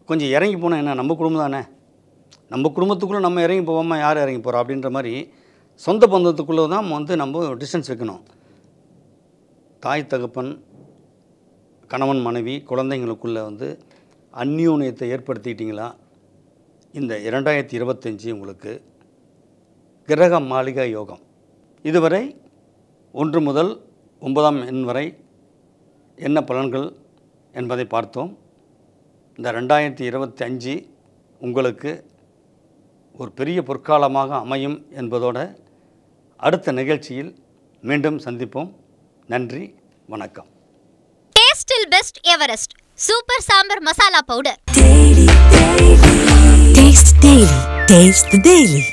கொஞ்சம் இறங்கி போனால் என்ன நம்ம குடும்பம் தானே நம்ம குடும்பத்துக்குள்ளே நம்ம இறங்கி போவாமல் யார் இறங்கி போகிறோம் அப்படின்ற மாதிரி சொந்த பந்தத்துக்குள்ளே தான் வந்து நம்ம டிஸ்டன்ஸ் வைக்கணும் தாய் தகப்பன் கணவன் மனைவி குழந்தைங்களுக்குள்ளே வந்து அந்யூனியத்தை ஏற்படுத்திக்கிட்டிங்களா இந்த இரண்டாயிரத்தி இருபத்தஞ்சி உங்களுக்கு கிரக மாளிகா யோகம் இதுவரை ஒன்று முதல் ஒன்பதாம் எண் வரை என்ன பலன்கள் என்பதை பார்த்தோம் இந்த ரெண்டாயிரத்தி இருபத்தி அஞ்சு உங்களுக்கு ஒரு பெரிய பொற்காலமாக அமையும் என்பதோடு அடுத்த நிகழ்ச்சியில் மீண்டும் சந்திப்போம் நன்றி வணக்கம் டேஸ்டில் best Everest super sambar masala powder taste daily taste daily